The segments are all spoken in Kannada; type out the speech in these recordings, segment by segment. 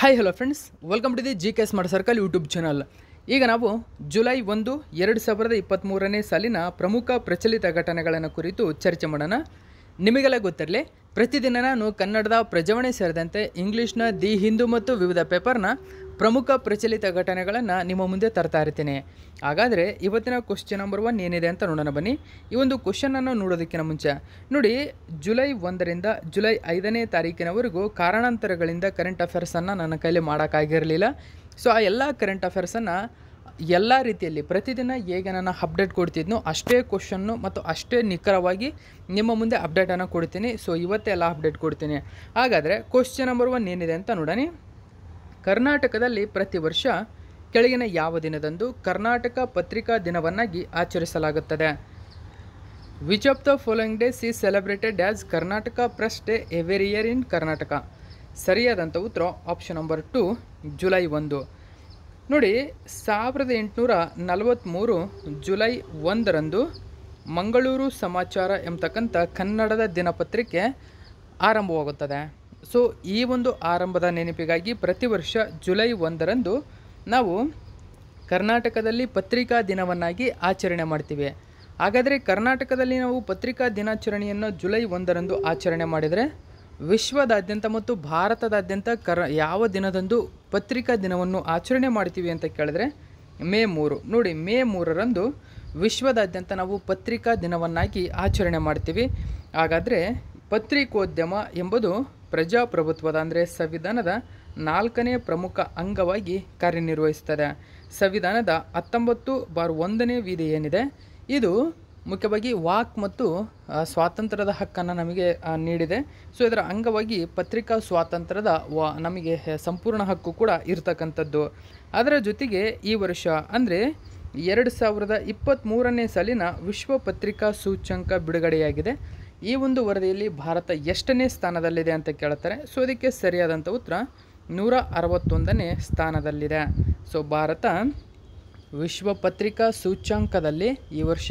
hi hello friends welcome to the G K smart circle YouTube channel ಈಗ ನಾವು ಜುಲೈ ಒಂದು ಎರಡು ಸಾವಿರದ ಇಪ್ಪತ್ತ್ಮೂರನೇ ಸಾಲಿನ ಪ್ರಮುಖ ಪ್ರಚಲಿತ ಘಟನೆಗಳನ್ನು ಕುರಿತು ಚರ್ಚೆ ಮಾಡೋಣ ನಿಮಗೆಲ್ಲ ಗೊತ್ತಿರಲಿ ಪ್ರತಿದಿನ ನಾನು ಕನ್ನಡದ ಪ್ರಜಾವಣೆ ಸೇರಿದಂತೆ ಇಂಗ್ಲೀಷ್ನ ದಿ ಹಿಂದೂ ಮತ್ತು ವಿವಿಧ ಪೇಪರ್ನ ಪ್ರಮುಖ ಪ್ರಚಲಿತ ಘಟನೆಗಳನ್ನು ನಿಮ್ಮ ಮುಂದೆ ತರ್ತಾ ಇರ್ತೀನಿ ಹಾಗಾದರೆ ಇವತ್ತಿನ ಕ್ವಶನ್ ನಂಬರ್ ಒನ್ ಏನಿದೆ ಅಂತ ನೋಡೋಣ ಬನ್ನಿ ಈ ಒಂದು ಕ್ವಶನನ್ನು ನೋಡೋದಕ್ಕಿಂತ ಮುಂಚೆ ನೋಡಿ ಜುಲೈ ಒಂದರಿಂದ ಜುಲೈ ಐದನೇ ತಾರೀಕಿನವರೆಗೂ ಕಾರಣಾಂತರಗಳಿಂದ ಕರೆಂಟ್ ಅಫೇರ್ಸನ್ನು ನನ್ನ ಕೈಲಿ ಮಾಡೋಕ್ಕಾಗಿರಲಿಲ್ಲ ಸೊ ಆ ಎಲ್ಲ ಕರೆಂಟ್ ಅಫೇರ್ಸನ್ನು ಎಲ್ಲ ರೀತಿಯಲ್ಲಿ ಪ್ರತಿದಿನ ಹೇಗೆ ನಾನು ಅಪ್ಡೇಟ್ ಕೊಡ್ತಿದ್ನೋ ಅಷ್ಟೇ ಕ್ವಶನ್ನು ಮತ್ತು ಅಷ್ಟೇ ನಿಖರವಾಗಿ ನಿಮ್ಮ ಮುಂದೆ ಅಪ್ಡೇಟನ್ನು ಕೊಡ್ತೀನಿ ಸೊ ಇವತ್ತೇ ಎಲ್ಲ ಅಪ್ಡೇಟ್ ಕೊಡ್ತೀನಿ ಹಾಗಾದರೆ ಕ್ವಶನ್ ನಂಬರ್ ಒನ್ ಏನಿದೆ ಅಂತ ನೋಡೋಣ ಕರ್ನಾಟಕದಲ್ಲಿ ಪ್ರತಿ ವರ್ಷ ಕೆಳಗಿನ ಯಾವ ದಿನದಂದು ಕರ್ನಾಟಕ ಪತ್ರಿಕಾ ದಿನವನ್ನಾಗಿ ಆಚರಿಸಲಾಗುತ್ತದೆ which of the following days is celebrated as Karnataka press day every year in Karnataka ಸರಿಯಾದಂಥ ಉತ್ತರ ಆಪ್ಷನ್ ನಂಬರ್ ಟು ಜುಲೈ ಒಂದು ನೋಡಿ ಸಾವಿರದ ಎಂಟುನೂರ ನಲವತ್ತ್ಮೂರು ಜುಲೈ ಒಂದರಂದು ಮಂಗಳೂರು ಸಮಾಚಾರ ಎಂಬತಕ್ಕಂಥ ಕನ್ನಡದ ದಿನಪತ್ರಿಕೆ ಆರಂಭವಾಗುತ್ತದೆ ಸೊ ಈ ಒಂದು ಆರಂಭದ ನೆನಪಿಗಾಗಿ ಪ್ರತಿ ವರ್ಷ ಜುಲೈ ಒಂದರಂದು ನಾವು ಕರ್ನಾಟಕದಲ್ಲಿ ಪತ್ರಿಕಾ ದಿನವನ್ನಾಗಿ ಆಚರಣೆ ಮಾಡ್ತೀವಿ ಹಾಗಾದರೆ ಕರ್ನಾಟಕದಲ್ಲಿ ನಾವು ಪತ್ರಿಕಾ ದಿನಾಚರಣೆಯನ್ನು ಜುಲೈ ಒಂದರಂದು ಆಚರಣೆ ಮಾಡಿದರೆ ವಿಶ್ವದಾದ್ಯಂತ ಮತ್ತು ಭಾರತದಾದ್ಯಂತ ಕರ್ ಯಾವ ದಿನದಂದು ಪತ್ರಿಕಾ ದಿನವನ್ನು ಆಚರಣೆ ಮಾಡ್ತೀವಿ ಅಂತ ಕೇಳಿದ್ರೆ ಮೇ ಮೂರು ನೋಡಿ ಮೇ ಮೂರರಂದು ವಿಶ್ವದಾದ್ಯಂತ ನಾವು ಪತ್ರಿಕಾ ದಿನವನ್ನಾಗಿ ಆಚರಣೆ ಮಾಡ್ತೀವಿ ಹಾಗಾದರೆ ಪತ್ರಿಕೋದ್ಯಮ ಎಂಬುದು ಪ್ರಜಾಪ್ರಭುತ್ವದ ಅಂದರೆ ಸಂವಿಧಾನದ ನಾಲ್ಕನೇ ಪ್ರಮುಖ ಅಂಗವಾಗಿ ಕಾರ್ಯನಿರ್ವಹಿಸ್ತದೆ ಸಂವಿಧಾನದ ಹತ್ತೊಂಬತ್ತು ಬಾರ್ ಒಂದನೇ ವಿಧಿ ಏನಿದೆ ಇದು ಮುಖ್ಯವಾಗಿ ವಾಕ್ ಮತ್ತು ಸ್ವಾತಂತ್ರ್ಯದ ಹಕ್ಕನ್ನು ನಮಗೆ ನೀಡಿದೆ ಸೊ ಇದರ ಅಂಗವಾಗಿ ಪತ್ರಿಕಾ ಸ್ವಾತಂತ್ರ್ಯದ ವಾ ನಮಗೆ ಸಂಪೂರ್ಣ ಹಕ್ಕು ಕೂಡ ಇರತಕ್ಕಂಥದ್ದು ಅದರ ಜೊತೆಗೆ ಈ ವರ್ಷ ಅಂದರೆ ಎರಡು ಸಾವಿರದ ಇಪ್ಪತ್ತ್ಮೂರನೇ ಸಾಲಿನ ವಿಶ್ವ ಪತ್ರಿಕಾ ಸೂಚ್ಯಂಕ ಬಿಡುಗಡೆಯಾಗಿದೆ ಈ ಒಂದು ವರದಿಯಲ್ಲಿ ಭಾರತ ಎಷ್ಟನೇ ಸ್ಥಾನದಲ್ಲಿದೆ ಅಂತ ಕೇಳ್ತಾರೆ ಸೊ ಇದಕ್ಕೆ ಸರಿಯಾದಂಥ ಉತ್ತರ ನೂರ ಅರವತ್ತೊಂದನೇ ಸ್ಥಾನದಲ್ಲಿದೆ ಸೊ ಭಾರತ ವಿಶ್ವ ಪತ್ರಿಕಾ ಸೂಚ್ಯಾಂಕದಲ್ಲಿ ಈ ವರ್ಷ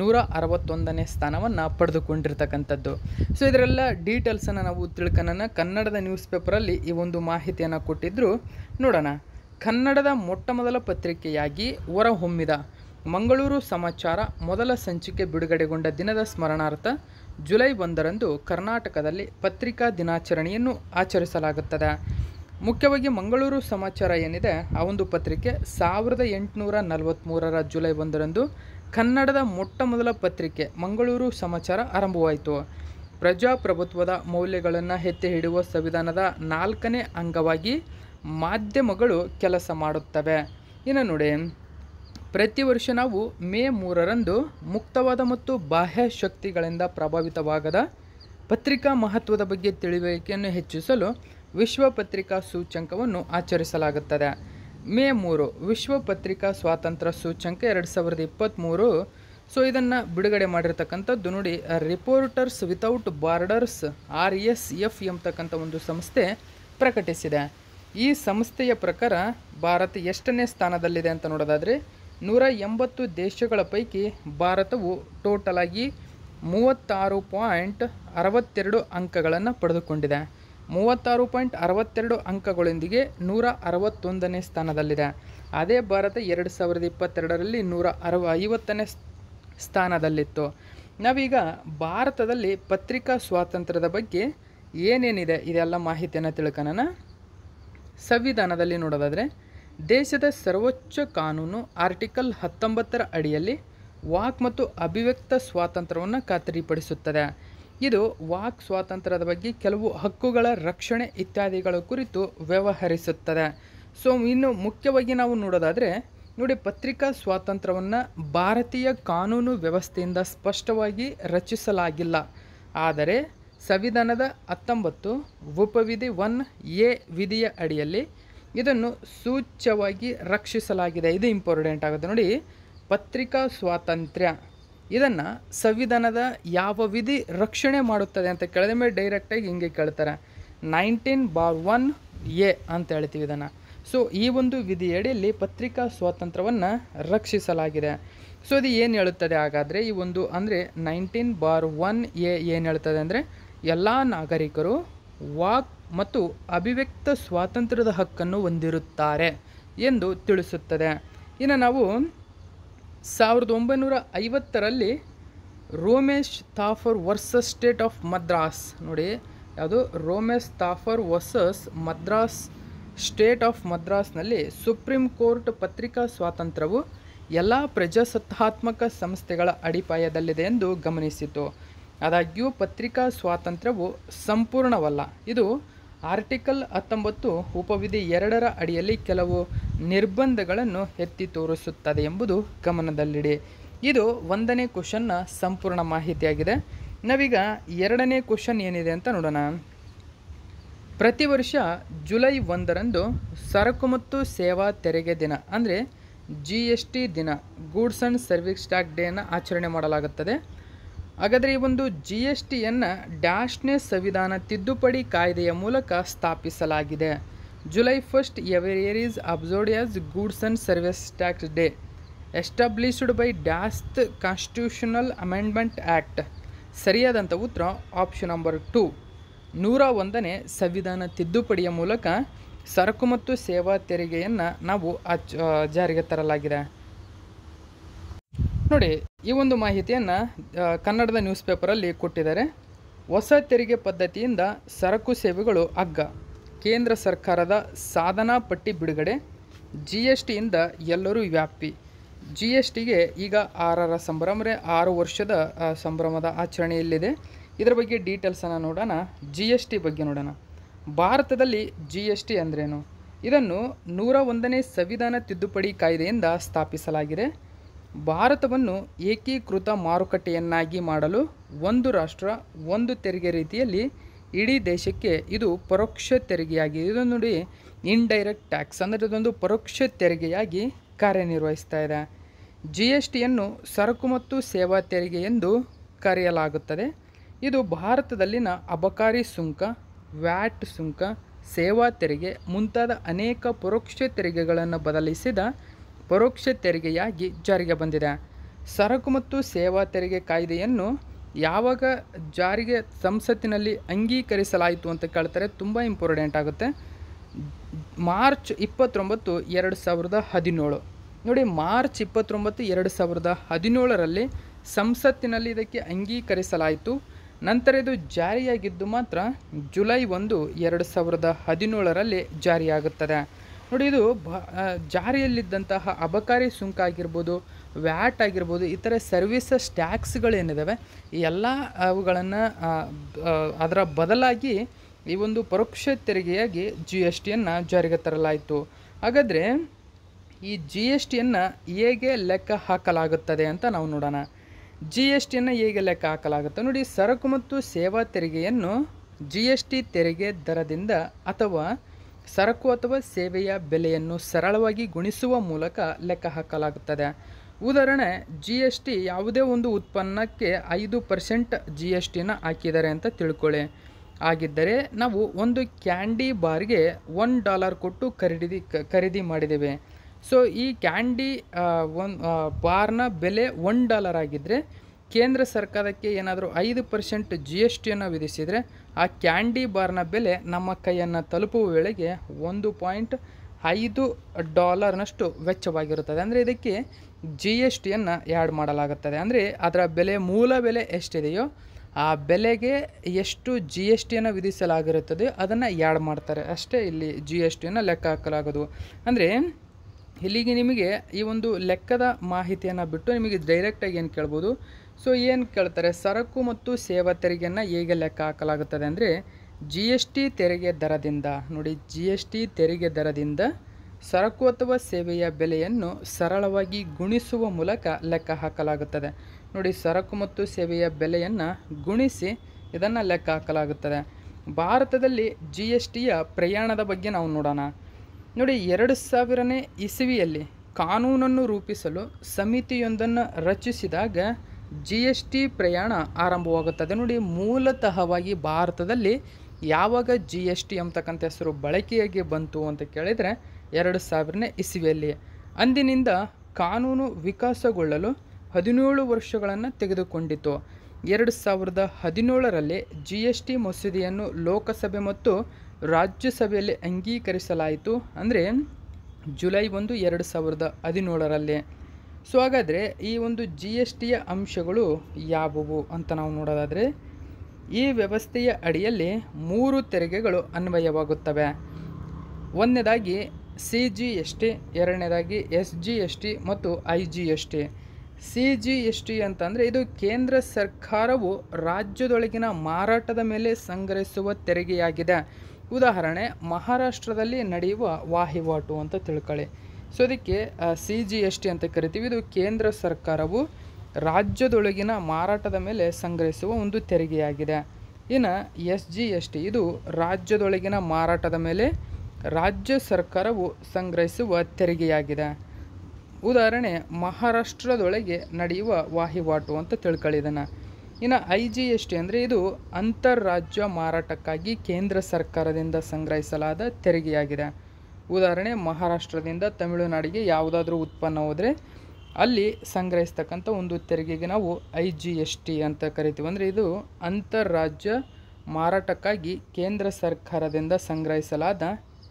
ನೂರ ಅರವತ್ತೊಂದನೇ ಸ್ಥಾನವನ್ನು ಪಡೆದುಕೊಂಡಿರ್ತಕ್ಕಂಥದ್ದು ಸೊ ಇದರೆಲ್ಲ ಡೀಟೇಲ್ಸನ್ನು ನಾವು ತಿಳ್ಕೊಳ್ಳೋಣ ಕನ್ನಡದ ನ್ಯೂಸ್ ಪೇಪರಲ್ಲಿ ಈ ಒಂದು ಮಾಹಿತಿಯನ್ನು ಕೊಟ್ಟಿದ್ದರು ನೋಡೋಣ ಕನ್ನಡದ ಮೊಟ್ಟಮೊದಲ ಪತ್ರಿಕೆಯಾಗಿ ಹೊರಹೊಮ್ಮಿದ ಮಂಗಳೂರು ಸಮಾಚಾರ ಮೊದಲ ಸಂಚಿಕೆ ಬಿಡುಗಡೆಗೊಂಡ ದಿನದ ಸ್ಮರಣಾರ್ಥ ಜುಲೈ ಒಂದರಂದು ಕರ್ನಾಟಕದಲ್ಲಿ ಪತ್ರಿಕಾ ದಿನಾಚರಣೆಯನ್ನು ಆಚರಿಸಲಾಗುತ್ತದೆ ಮುಖ್ಯವಾಗಿ ಮಂಗಳೂರು ಸಮಾಚಾರ ಏನಿದೆ ಆ ಒಂದು ಪತ್ರಿಕೆ ಸಾವಿರದ ಎಂಟುನೂರ ನಲವತ್ತ್ಮೂರರ ಜುಲೈ ಒಂದರಂದು ಕನ್ನಡದ ಮೊಟ್ಟ ಮೊದಲ ಪತ್ರಿಕೆ ಮಂಗಳೂರು ಸಮಾಚಾರ ಆರಂಭವಾಯಿತು ಪ್ರಜಾಪ್ರಭುತ್ವದ ಮೌಲ್ಯಗಳನ್ನು ಎತ್ತಿ ಹಿಡಿಯುವ ಸಂವಿಧಾನದ ನಾಲ್ಕನೇ ಅಂಗವಾಗಿ ಮಾಧ್ಯಮಗಳು ಕೆಲಸ ಮಾಡುತ್ತವೆ ಇನ್ನು ನೋಡಿ ಪ್ರತಿ ವರ್ಷ ನಾವು ಮೇ ಮೂರರಂದು ಮುಕ್ತವಾದ ಮತ್ತು ಬಾಹ್ಯ ಶಕ್ತಿಗಳಿಂದ ಪ್ರಭಾವಿತವಾಗದ ಪತ್ರಿಕಾ ಮಹತ್ವದ ಬಗ್ಗೆ ತಿಳಿವಳಿಕೆಯನ್ನು ಹೆಚ್ಚಿಸಲು ವಿಶ್ವ ಪತ್ರಿಕಾ ಸೂಚ್ಯಂಕವನ್ನು ಆಚರಿಸಲಾಗುತ್ತದೆ ಮೇ ಮೂರು ವಿಶ್ವ ಪತ್ರಿಕಾ ಸ್ವಾತಂತ್ರ್ಯ ಸೂಚ್ಯಂಕ ಎರಡು ಸಾವಿರದ ಇಪ್ಪತ್ತ್ಮೂರು ಸೊ ಇದನ್ನು ಬಿಡುಗಡೆ ಮಾಡಿರ್ತಕ್ಕಂಥದ್ದು ನೋಡಿ reporters without borders R S F ಎಂಬತಕ್ಕಂಥ ಒಂದು ಸಂಸ್ಥೆ ಪ್ರಕಟಿಸಿದೆ ಈ ಸಂಸ್ಥೆಯ ಪ್ರಕಾರ ಭಾರತ ಎಷ್ಟನೇ ಸ್ಥಾನದಲ್ಲಿದೆ ಅಂತ ನೋಡೋದಾದರೆ ನೂರ ಎಂಬತ್ತು ದೇಶಗಳ ಪೈಕಿ ಭಾರತವು ಟೋಟಲಾಗಿ ಮೂವತ್ತಾರು ಪಾಯಿಂಟ್ ಅರವತ್ತೆರಡು ಅಂಕಗಳನ್ನು ಪಡೆದುಕೊಂಡಿದೆ ಮೂವತ್ತಾರು ಪಾಯಿಂಟ್ ಅರವತ್ತೆರಡು ಅಂಕಗಳೊಂದಿಗೆ ನೂರ ಅರವತ್ತೊಂದನೇ ಸ್ಥಾನದಲ್ಲಿದೆ ಅದೇ ಭಾರತ ಎರಡು ಸಾವಿರದ ಇಪ್ಪತ್ತೆರಡರಲ್ಲಿ ನೂರ ಅರವ ಐವತ್ತನೇ ಸ್ಥಾನದಲ್ಲಿತ್ತು ನಾವೀಗ ಭಾರತದಲ್ಲಿ ಪತ್ರಿಕಾ ಸ್ವಾತಂತ್ರ್ಯದ ಬಗ್ಗೆ ಏನೇನಿದೆ ಇದೆಲ್ಲ ಮಾಹಿತಿಯನ್ನು ತಿಳ್ಕೊಳ್ಳೋಣ ಸಂವಿಧಾನದಲ್ಲಿ ನೋಡೋದಾದರೆ ದೇಶದ ಸರ್ವೋಚ್ಚ ಕಾನೂನು ಆರ್ಟಿಕಲ್ ಹತ್ತೊಂಬತ್ತರ ಅಡಿಯಲ್ಲಿ ವಾಕ್ ಮತ್ತು ಅಭಿವ್ಯಕ್ತ ಸ್ವಾತಂತ್ರ್ಯವನ್ನು ಖಾತರಿಪಡಿಸುತ್ತದೆ ಇದು ವಾಕ್ ಸ್ವಾತಂತ್ರ್ಯದ ಬಗ್ಗೆ ಕೆಲವು ಹಕ್ಕುಗಳ ರಕ್ಷಣೆ ಇತ್ಯಾದಿಗಳ ಕುರಿತು ವ್ಯವಹರಿಸುತ್ತದೆ ಸೊ ಇನ್ನು ಮುಖ್ಯವಾಗಿ ನಾವು ನೋಡೋದಾದರೆ ನೋಡಿ ಪತ್ರಿಕಾ ಸ್ವಾತಂತ್ರ್ಯವನ್ನು ಭಾರತೀಯ ಕಾನೂನು ವ್ಯವಸ್ಥೆಯಿಂದ ಸ್ಪಷ್ಟವಾಗಿ ರಚಿಸಲಾಗಿಲ್ಲ ಆದರೆ ಸಂವಿಧಾನದ ಹತ್ತೊಂಬತ್ತು ಉಪವಿಧಿ ಒನ್ ಎ ವಿಧಿಯ ಅಡಿಯಲ್ಲಿ ಇದನ್ನು ಸೂಚ್ಯವಾಗಿ ರಕ್ಷಿಸಲಾಗಿದೆ ಇದು ಇಂಪಾರ್ಟೆಂಟ್ ಆಗುತ್ತೆ ನೋಡಿ ಪತ್ರಿಕಾ ಸ್ವಾತಂತ್ರ್ಯ ಇದನ್ನು ಸಂವಿಧಾನದ ಯಾವ ವಿಧಿ ರಕ್ಷಣೆ ಮಾಡುತ್ತದೆ ಅಂತ ಕೇಳಿದ ಮೇಲೆ ಡೈರೆಕ್ಟಾಗಿ ಹಿಂಗೆ ಕೇಳ್ತಾರೆ ನೈನ್ಟೀನ್ ಬಾರ್ ಒನ್ ಎ ಅಂತ ಹೇಳ್ತೀವಿ ಇದನ್ನು ಸೊ ಈ ಒಂದು ವಿಧಿಯಡಿಯಲ್ಲಿ ಪತ್ರಿಕಾ ಸ್ವಾತಂತ್ರ್ಯವನ್ನು ರಕ್ಷಿಸಲಾಗಿದೆ ಸೊ ಇದು ಏನು ಹೇಳುತ್ತದೆ ಹಾಗಾದರೆ ಈ ಒಂದು ಅಂದರೆ ನೈನ್ಟೀನ್ ಬಾರ್ ಒನ್ ಎ ಏನು ಹೇಳ್ತದೆ ಅಂದರೆ ಎಲ್ಲ ನಾಗರಿಕರು ವಾಕ್ ಮತ್ತು ಅಭಿವ್ಯಕ್ತ ಸ್ವಾತಂತ್ರ್ಯದ ಹಕ್ಕನ್ನು ಹೊಂದಿರುತ್ತಾರೆ ಎಂದು ತಿಳಿಸುತ್ತದೆ ಇನ್ನು ನಾವು ಸಾವಿರದ ಒಂಬೈನೂರ ಐವತ್ತರಲ್ಲಿ Romesh Thapar versus state of Madras ನೋಡಿ ಯಾವುದು Romesh Thapar versus Madras state of ಮದ್ರಾಸ್ನಲ್ಲಿ ಸುಪ್ರೀಂ ಕೋರ್ಟ್ ಪತ್ರಿಕಾ ಸ್ವಾತಂತ್ರ್ಯವು ಎಲ್ಲ ಪ್ರಜಾಸತ್ತಾತ್ಮಕ ಸಂಸ್ಥೆಗಳ ಅಡಿಪಾಯದಲ್ಲಿದೆ ಎಂದು ಗಮನಿಸಿತು ಆದಾಗ್ಯೂ ಪತ್ರಿಕಾ ಸ್ವಾತಂತ್ರ್ಯವು ಸಂಪೂರ್ಣವಲ್ಲ ಇದು ಆರ್ಟಿಕಲ್ ಹತ್ತೊಂಬತ್ತು ಉಪವಿಧಿ ಎರಡರ ಅಡಿಯಲ್ಲಿ ಕೆಲವು ನಿರ್ಬಂಧಗಳನ್ನು ಎತ್ತಿ ತೋರಿಸುತ್ತದೆ ಎಂಬುದು ಗಮನದಲ್ಲಿಡಿ ಇದು ಒಂದನೇ ಕ್ವಶನ್ನ ಸಂಪೂರ್ಣ ಮಾಹಿತಿಯಾಗಿದೆ ನಾವೀಗ ಎರಡನೇ ಕ್ವಶನ್ ಏನಿದೆ ಅಂತ ನೋಡೋಣ ಪ್ರತಿ ವರ್ಷ ಜುಲೈ ಒಂದರಂದು ಸರಕು ಮತ್ತು ಸೇವಾ ತೆರಿಗೆ ದಿನ ಅಂದರೆ ಜಿ ಎಸ್ ಟಿ ದಿನ ಗೂಡ್ಸ್ ಆ್ಯಂಡ್ ಸರ್ವಿಸ್ ಟ್ಯಾಕ್ಸ್ ಡೇನ ಆಚರಣೆ ಮಾಡಲಾಗುತ್ತದೆ ಹಾಗಾದರೆ ಈ ಒಂದು ಜಿ ಎಸ್ ಟಿಯನ್ನು ಡ್ಯಾಶ್ನೆ ಸಂವಿಧಾನ ತಿದ್ದುಪಡಿ ಕಾಯ್ದೆಯ ಮೂಲಕ ಸ್ಥಾಪಿಸಲಾಗಿದೆ July first ever year is as goods and service tax day established by ಡ್ಯಾಸ್ತ್ ಕಾನ್ಸ್ಟಿಟ್ಯೂಷನಲ್ ಅಮೆಂಡ್ಮೆಂಟ್ ಆ್ಯಕ್ಟ್ ಸರಿಯಾದಂಥ ಉತ್ತರ ಆಪ್ಷನ್ ನಂಬರ್ ಟು ನೂರ ಒಂದನೇ ಸಂವಿಧಾನ ತಿದ್ದುಪಡಿಯ ಮೂಲಕ ಸರಕು ಮತ್ತು ಸೇವಾ ತೆರಿಗೆಯನ್ನು ನಾವು ಅಚ್ ಜಾರಿಗೆ ತರಲಾಗಿದೆ ನೋಡಿ ಈ ಒಂದು ಮಾಹಿತಿಯನ್ನು ಕನ್ನಡದ ನ್ಯೂಸ್ ಪೇಪರಲ್ಲಿ ಕೊಟ್ಟಿದ್ದಾರೆ ಹೊಸ ತೆರಿಗೆ ಪದ್ಧತಿಯಿಂದ ಸರಕು ಸೇವೆಗಳು ಅಗ್ಗ ಕೇಂದ್ರ ಸರ್ಕಾರದ ಸಾಧನಾ ಪಟ್ಟಿ ಬಿಡುಗಡೆ ಜಿ ಎಸ್ ಟಿಯಿಂದ ಎಲ್ಲರೂ ವ್ಯಾಪ್ತಿ ಜಿ ಎಸ್ ಟಿಗೆ ಈಗ ಆರರ ಸಂಭ್ರಮರೇ ಆರು ವರ್ಷದ ಸಂಭ್ರಮದ ಆಚರಣೆಯಲ್ಲಿದೆ ಇದರ ಬಗ್ಗೆ ಡೀಟೇಲ್ಸನ್ನು ನೋಡೋಣ ಜಿ ಎಸ್ ಟಿ ಬಗ್ಗೆ ನೋಡೋಣ ಭಾರತದಲ್ಲಿ ಜಿ ಎಸ್ ಟಿ ಅಂದ್ರೇನು ಇದನ್ನು ನೂರ ಒಂದನೇ ಸಂವಿಧಾನ ತಿದ್ದುಪಡಿ ಕಾಯ್ದೆಯಿಂದ ಸ್ಥಾಪಿಸಲಾಗಿದೆ ಭಾರತವನ್ನು ಏಕೀಕೃತ ಮಾರುಕಟ್ಟೆಯನ್ನಾಗಿ ಮಾಡಲು ಒಂದು ರಾಷ್ಟ್ರ ಒಂದು ತೆರಿಗೆ ರೀತಿಯಲ್ಲಿ ಇಡೀ ದೇಶಕ್ಕೆ ಇದು ಪರೋಕ್ಷ ತೆರಿಗೆಯಾಗಿ ಇದೊಂದು ನೋಡಿ ಇನ್ಡೈರೆಕ್ಟ್ ಟ್ಯಾಕ್ಸ್ ಅಂದರೆ ಇದೊಂದು ಪರೋಕ್ಷ ತೆರಿಗೆಯಾಗಿ ಕಾರ್ಯನಿರ್ವಹಿಸ್ತಾ ಇದೆ ಜಿ ಎಸ್ ಟಿಯನ್ನು ಸರಕು ಮತ್ತು ಸೇವಾ ತೆರಿಗೆ ಎಂದು ಕರೆಯಲಾಗುತ್ತದೆ ಇದು ಭಾರತದಲ್ಲಿನ ಅಬಕಾರಿ ಸುಂಕ ವ್ಯಾಟ್ ಸುಂಕ ಸೇವಾ ತೆರಿಗೆ ಮುಂತಾದ ಅನೇಕ ಪರೋಕ್ಷ ತೆರಿಗೆಗಳನ್ನು ಬದಲಿಸಿದ ಪರೋಕ್ಷ ತೆರಿಗೆಯಾಗಿ ಜಾರಿಗೆ ಬಂದಿದೆ ಸರಕು ಮತ್ತು ಸೇವಾ ತೆರಿಗೆ ಕಾಯ್ದೆಯನ್ನು ಯಾವಾಗ ಜಾರಿಗೆ ಸಂಸತ್ತಿನಲ್ಲಿ ಅಂಗೀಕರಿಸಲಾಯಿತು ಅಂತ ಕೇಳ್ತಾರೆ ತುಂಬ ಇಂಪಾರ್ಟೆಂಟ್ ಆಗುತ್ತೆ ಮಾರ್ಚ್ ಇಪ್ಪತ್ತೊಂಬತ್ತು ಎರಡು ಸಾವಿರದ ಹದಿನೇಳು ನೋಡಿ ಮಾರ್ಚ್ ಇಪ್ಪತ್ತೊಂಬತ್ತು ಎರಡು ಸಾವಿರದ ಹದಿನೇಳರಲ್ಲಿ ಸಂಸತ್ತಿನಲ್ಲಿ ಇದಕ್ಕೆ ಅಂಗೀಕರಿಸಲಾಯಿತು ನಂತರ ಇದು ಜಾರಿಯಾಗಿದ್ದು ಮಾತ್ರ ಜುಲೈ ಒಂದು ಎರಡು ಸಾವಿರದ ಹದಿನೇಳರಲ್ಲಿ ಜಾರಿಯಾಗುತ್ತದೆ ನೋಡಿ ಇದು ಬ ಜಾರಿಯಲ್ಲಿದ್ದಂತಹ ಅಬಕಾರಿ ಸುಂಕ ಆಗಿರ್ಬೋದು ವ್ಯಾಟ್ ಆಗಿರ್ಬೋದು ಇತರ ಸರ್ವಿಸಸ್ ಟ್ಯಾಕ್ಸ್ಗಳೇನಿದ್ದಾವೆ ಈ ಎಲ್ಲ ಅವುಗಳನ್ನು ಅದರ ಬದಲಾಗಿ ಈ ಒಂದು ಪರೋಕ್ಷ ತೆರಿಗೆಯಾಗಿ ಜಿ ಎಸ್ ಟಿಯನ್ನು ಜಾರಿಗೆ ತರಲಾಯಿತು ಹಾಗಾದರೆ ಈ ಜಿ ಎಸ್ ಟಿಯನ್ನು ಹೇಗೆ ಲೆಕ್ಕ ಹಾಕಲಾಗುತ್ತದೆ ಅಂತ ನಾವು ನೋಡೋಣ ಜಿ ಎಸ್ ಟಿಯನ್ನು ಹೇಗೆ ಲೆಕ್ಕ ಹಾಕಲಾಗುತ್ತೆ ನೋಡಿ ಸರಕು ಮತ್ತು ಸೇವಾ ತೆರಿಗೆಯನ್ನು ಜಿ ಎಸ್ ಟಿ ತೆರಿಗೆ ದರದಿಂದ ಅಥವಾ ಸರಕು ಅಥವಾ ಸೇವೆಯ ಬೆಲೆಯನ್ನು ಸರಳವಾಗಿ ಗುಣಿಸುವ ಮೂಲಕ ಲೆಕ್ಕ ಹಾಕಲಾಗುತ್ತದೆ ಉದಾಹರಣೆ ಜಿ ಎಸ್ ಟಿ ಯಾವುದೇ ಒಂದು ಉತ್ಪನ್ನಕ್ಕೆ ಐದು ಪರ್ಸೆಂಟ್ ಜಿ ಎಸ್ ಟಿನ ಹಾಕಿದ್ದಾರೆ ಅಂತ ತಿಳ್ಕೊಳ್ಳಿ ಆಗಿದ್ದರೆ ನಾವು ಒಂದು ಕ್ಯಾಂಡಿ ಬಾರ್ಗೆ ಒನ್ ಡಾಲರ್ ಕೊಟ್ಟು ಖರೀದಿ ಖರೀದಿ ಮಾಡಿದ್ದೇವೆ ಸೊ ಈ ಕ್ಯಾಂಡಿ ಒನ್ ಬಾರ್ನ ಬೆಲೆ ಒನ್ ಡಾಲರ್ ಆಗಿದ್ದರೆ ಕೇಂದ್ರ ಸರ್ಕಾರಕ್ಕೆ ಏನಾದರೂ ಐದು ಪರ್ಸೆಂಟ್ ಜಿ ಎಸ್ ಟಿಯನ್ನು ವಿಧಿಸಿದರೆ ಆ ಕ್ಯಾಂಡಿ ಬಾರ್ನ ಬೆಲೆ ನಮ್ಮ ಕೈಯನ್ನು ತಲುಪುವ ವೇಳೆಗೆ ಒಂದು ಪಾಯಿಂಟ್ ಐದು ಡಾಲರ್ನಷ್ಟು ವೆಚ್ಚವಾಗಿರುತ್ತದೆ ಅಂದರೆ ಇದಕ್ಕೆ ಜಿ ಎಸ್ ಟಿಯನ್ನು ಆ್ಯಡ್ ಮಾಡಲಾಗುತ್ತದೆ ಅಂದರೆ ಅದರ ಬೆಲೆ ಮೂಲ ಬೆಲೆ ಎಷ್ಟಿದೆಯೋ ಆ ಬೆಲೆಗೆ ಎಷ್ಟು ಜಿ ಎಸ್ ಟಿಯನ್ನು ವಿಧಿಸಲಾಗಿರುತ್ತದೆ ಅದನ್ನು ಆ್ಯಡ್ ಮಾಡ್ತಾರೆ ಅಷ್ಟೇ ಇಲ್ಲಿ ಜಿ ಎಸ್ ಟಿಯನ್ನು ಲೆಕ್ಕ ಹಾಕಲಾಗೋದು ಅಂದರೆ ಇಲ್ಲಿಗೆ ನಿಮಗೆ ಈ ಒಂದು ಲೆಕ್ಕದ ಮಾಹಿತಿಯನ್ನು ಬಿಟ್ಟು ನಿಮಗೆ ಡೈರೆಕ್ಟಾಗಿ ಏನು ಕೇಳ್ಬೋದು ಸೊ ಏನು ಕೇಳ್ತಾರೆ ಸರಕು ಮತ್ತು ಸೇವಾ ತೆರಿಗೆಯನ್ನು ಹೇಗೆ ಲೆಕ್ಕ ಹಾಕಲಾಗುತ್ತದೆ ಅಂದರೆ ಜಿ ಎಸ್ ಟಿ ತೆರಿಗೆ ದರದಿಂದ ನೋಡಿ ಜಿ ಎಸ್ ಟಿ ತೆರಿಗೆ ದರದಿಂದ ಸರಕು ಅಥವಾ ಸೇವೆಯ ಬೆಲೆಯನ್ನು ಸರಳವಾಗಿ ಗುಣಿಸುವ ಮೂಲಕ ಲೆಕ್ಕ ಹಾಕಲಾಗುತ್ತದೆ ನೋಡಿ ಸರಕು ಮತ್ತು ಸೇವೆಯ ಬೆಲೆಯನ್ನು ಗುಣಿಸಿ ಇದನ್ನು ಲೆಕ್ಕ ಹಾಕಲಾಗುತ್ತದೆ ಭಾರತದಲ್ಲಿ ಜಿ ಎಸ್ ಟಿಯ ಪ್ರಯಾಣದ ಬಗ್ಗೆ ನಾವು ನೋಡೋಣ ನೋಡಿ ಎರಡು ಸಾವಿರನೇ ಇಸವಿಯಲ್ಲಿ ಕಾನೂನನ್ನು ರೂಪಿಸಲು ಸಮಿತಿಯೊಂದನ್ನು ರಚಿಸಿದಾಗ ಜಿ ಎಸ್ ಟಿ ಪ್ರಯಾಣ ಆರಂಭವಾಗುತ್ತದೆ ನೋಡಿ ಮೂಲತಃವಾಗಿ ಭಾರತದಲ್ಲಿ ಯಾವಾಗ ಜಿ ಎಸ್ ಟಿ ಅಂತಕ್ಕಂಥ ಹೆಸರು ಬಳಕೆಯಾಗಿ ಬಂತು ಅಂತ ಕೇಳಿದರೆ ಎರಡು ಸಾವಿರನೇ ಇಸ್ವಿಯಲ್ಲಿ ಅಂದಿನಿಂದ ಕಾನೂನು ವಿಕಾಸಗೊಳ್ಳಲು ಹದಿನೇಳು ವರ್ಷಗಳನ್ನು ತೆಗೆದುಕೊಂಡಿತು ಎರಡು ಸಾವಿರದ ಹದಿನೇಳರಲ್ಲಿ ಜಿ ಎಸ್ ಟಿ ಮಸೂದೆಯನ್ನು ಲೋಕಸಭೆ ಮತ್ತು ರಾಜ್ಯಸಭೆಯಲ್ಲಿ ಅಂಗೀಕರಿಸಲಾಯಿತು ಅಂದರೆ ಜುಲೈ ಒಂದು ಎರಡು ಸಾವಿರದ ಹದಿನೇಳರಲ್ಲಿ ಸೊ ಹಾಗಾದರೆ ಈ ಒಂದು ಜಿ ಎಸ್ ಟಿಯ ಅಂಶಗಳು ಯಾವುವು ಅಂತ ನಾವು ನೋಡೋದಾದರೆ ಈ ವ್ಯವಸ್ಥೆಯ ಅಡಿಯಲ್ಲಿ ಮೂರು ತೆರಿಗೆಗಳು ಅನ್ವಯವಾಗುತ್ತವೆ ಒಂದನೇದಾಗಿ ಸಿ ಜಿ ಎಸ್ ಟಿ ಎರಡನೇದಾಗಿ ಎಸ್ ಜಿ ಎಸ್ ಟಿ ಮತ್ತು I G S T C G S T ಅಂತಂದರೆ ಇದು ಕೇಂದ್ರ ಸರ್ಕಾರವು ರಾಜ್ಯದೊಳಗಿನ ಮಾರಾಟದ ಮೇಲೆ ಸಂಗ್ರಹಿಸುವ ತೆರಿಗೆಯಾಗಿದೆ ಉದಾಹರಣೆ ಮಹಾರಾಷ್ಟ್ರದಲ್ಲಿ ನಡೆಯುವ ವಹಿವಾಟು ಅಂತ ತಿಳ್ಕೊಳ್ಳಿ ಸೊ ಅದಕ್ಕೆ ಸಿ ಜಿ ಎಸ್ ಟಿ ಅಂತ ಕರಿತೀವಿ ಇದು ಕೇಂದ್ರ ಸರ್ಕಾರವು ರಾಜ್ಯದೊಳಗಿನ ಮಾರಾಟದ ಮೇಲೆ ಸಂಗ್ರಹಿಸುವ ಒಂದು ತೆರಿಗೆಯಾಗಿದೆ ಇನ್ನು ಎಸ್ ಜಿ ಎಸ್ ಟಿ ಇದು ರಾಜ್ಯದೊಳಗಿನ ಮಾರಾಟದ ಮೇಲೆ ರಾಜ್ಯ ಸರ್ಕಾರವು ಸಂಗ್ರಹಿಸುವ ತೆರಿಗೆಯಾಗಿದೆ ಉದಾಹರಣೆ ಮಹಾರಾಷ್ಟ್ರದೊಳಗೆ ನಡೆಯುವ ವಹಿವಾಟು ಅಂತ ತಿಳ್ಕೊಳ್ಳಿದನ ಇನ್ನು ಐ ಜಿ ಎಸ್ ಟಿ ಅಂದರೆ ಇದು ಅಂತಾರಾಜ್ಯ ಮಾರಾಟಕ್ಕಾಗಿ ಕೇಂದ್ರ ಸರ್ಕಾರದಿಂದ ಸಂಗ್ರಹಿಸಲಾದ ತೆರಿಗೆಯಾಗಿದೆ ಉದಾಹರಣೆ ಮಹಾರಾಷ್ಟ್ರದಿಂದ ತಮಿಳುನಾಡಿಗೆ ಯಾವುದಾದ್ರೂ ಉತ್ಪನ್ನ ಹೋದರೆ ಅಲ್ಲಿ ಸಂಗ್ರಹಿಸ್ತಕ್ಕಂಥ ಒಂದು ತೆರಿಗೆಗೆ ನಾವು ಐ ಜಿ ಎಸ್ ಟಿ ಅಂತ ಕರಿತೀವಿ ಅಂದರೆ ಇದು ಅಂತಾರಾಜ್ಯ ಮಾರಾಟಕ್ಕಾಗಿ ಕೇಂದ್ರ ಸರ್ಕಾರದಿಂದ ಸಂಗ್ರಹಿಸಲಾದ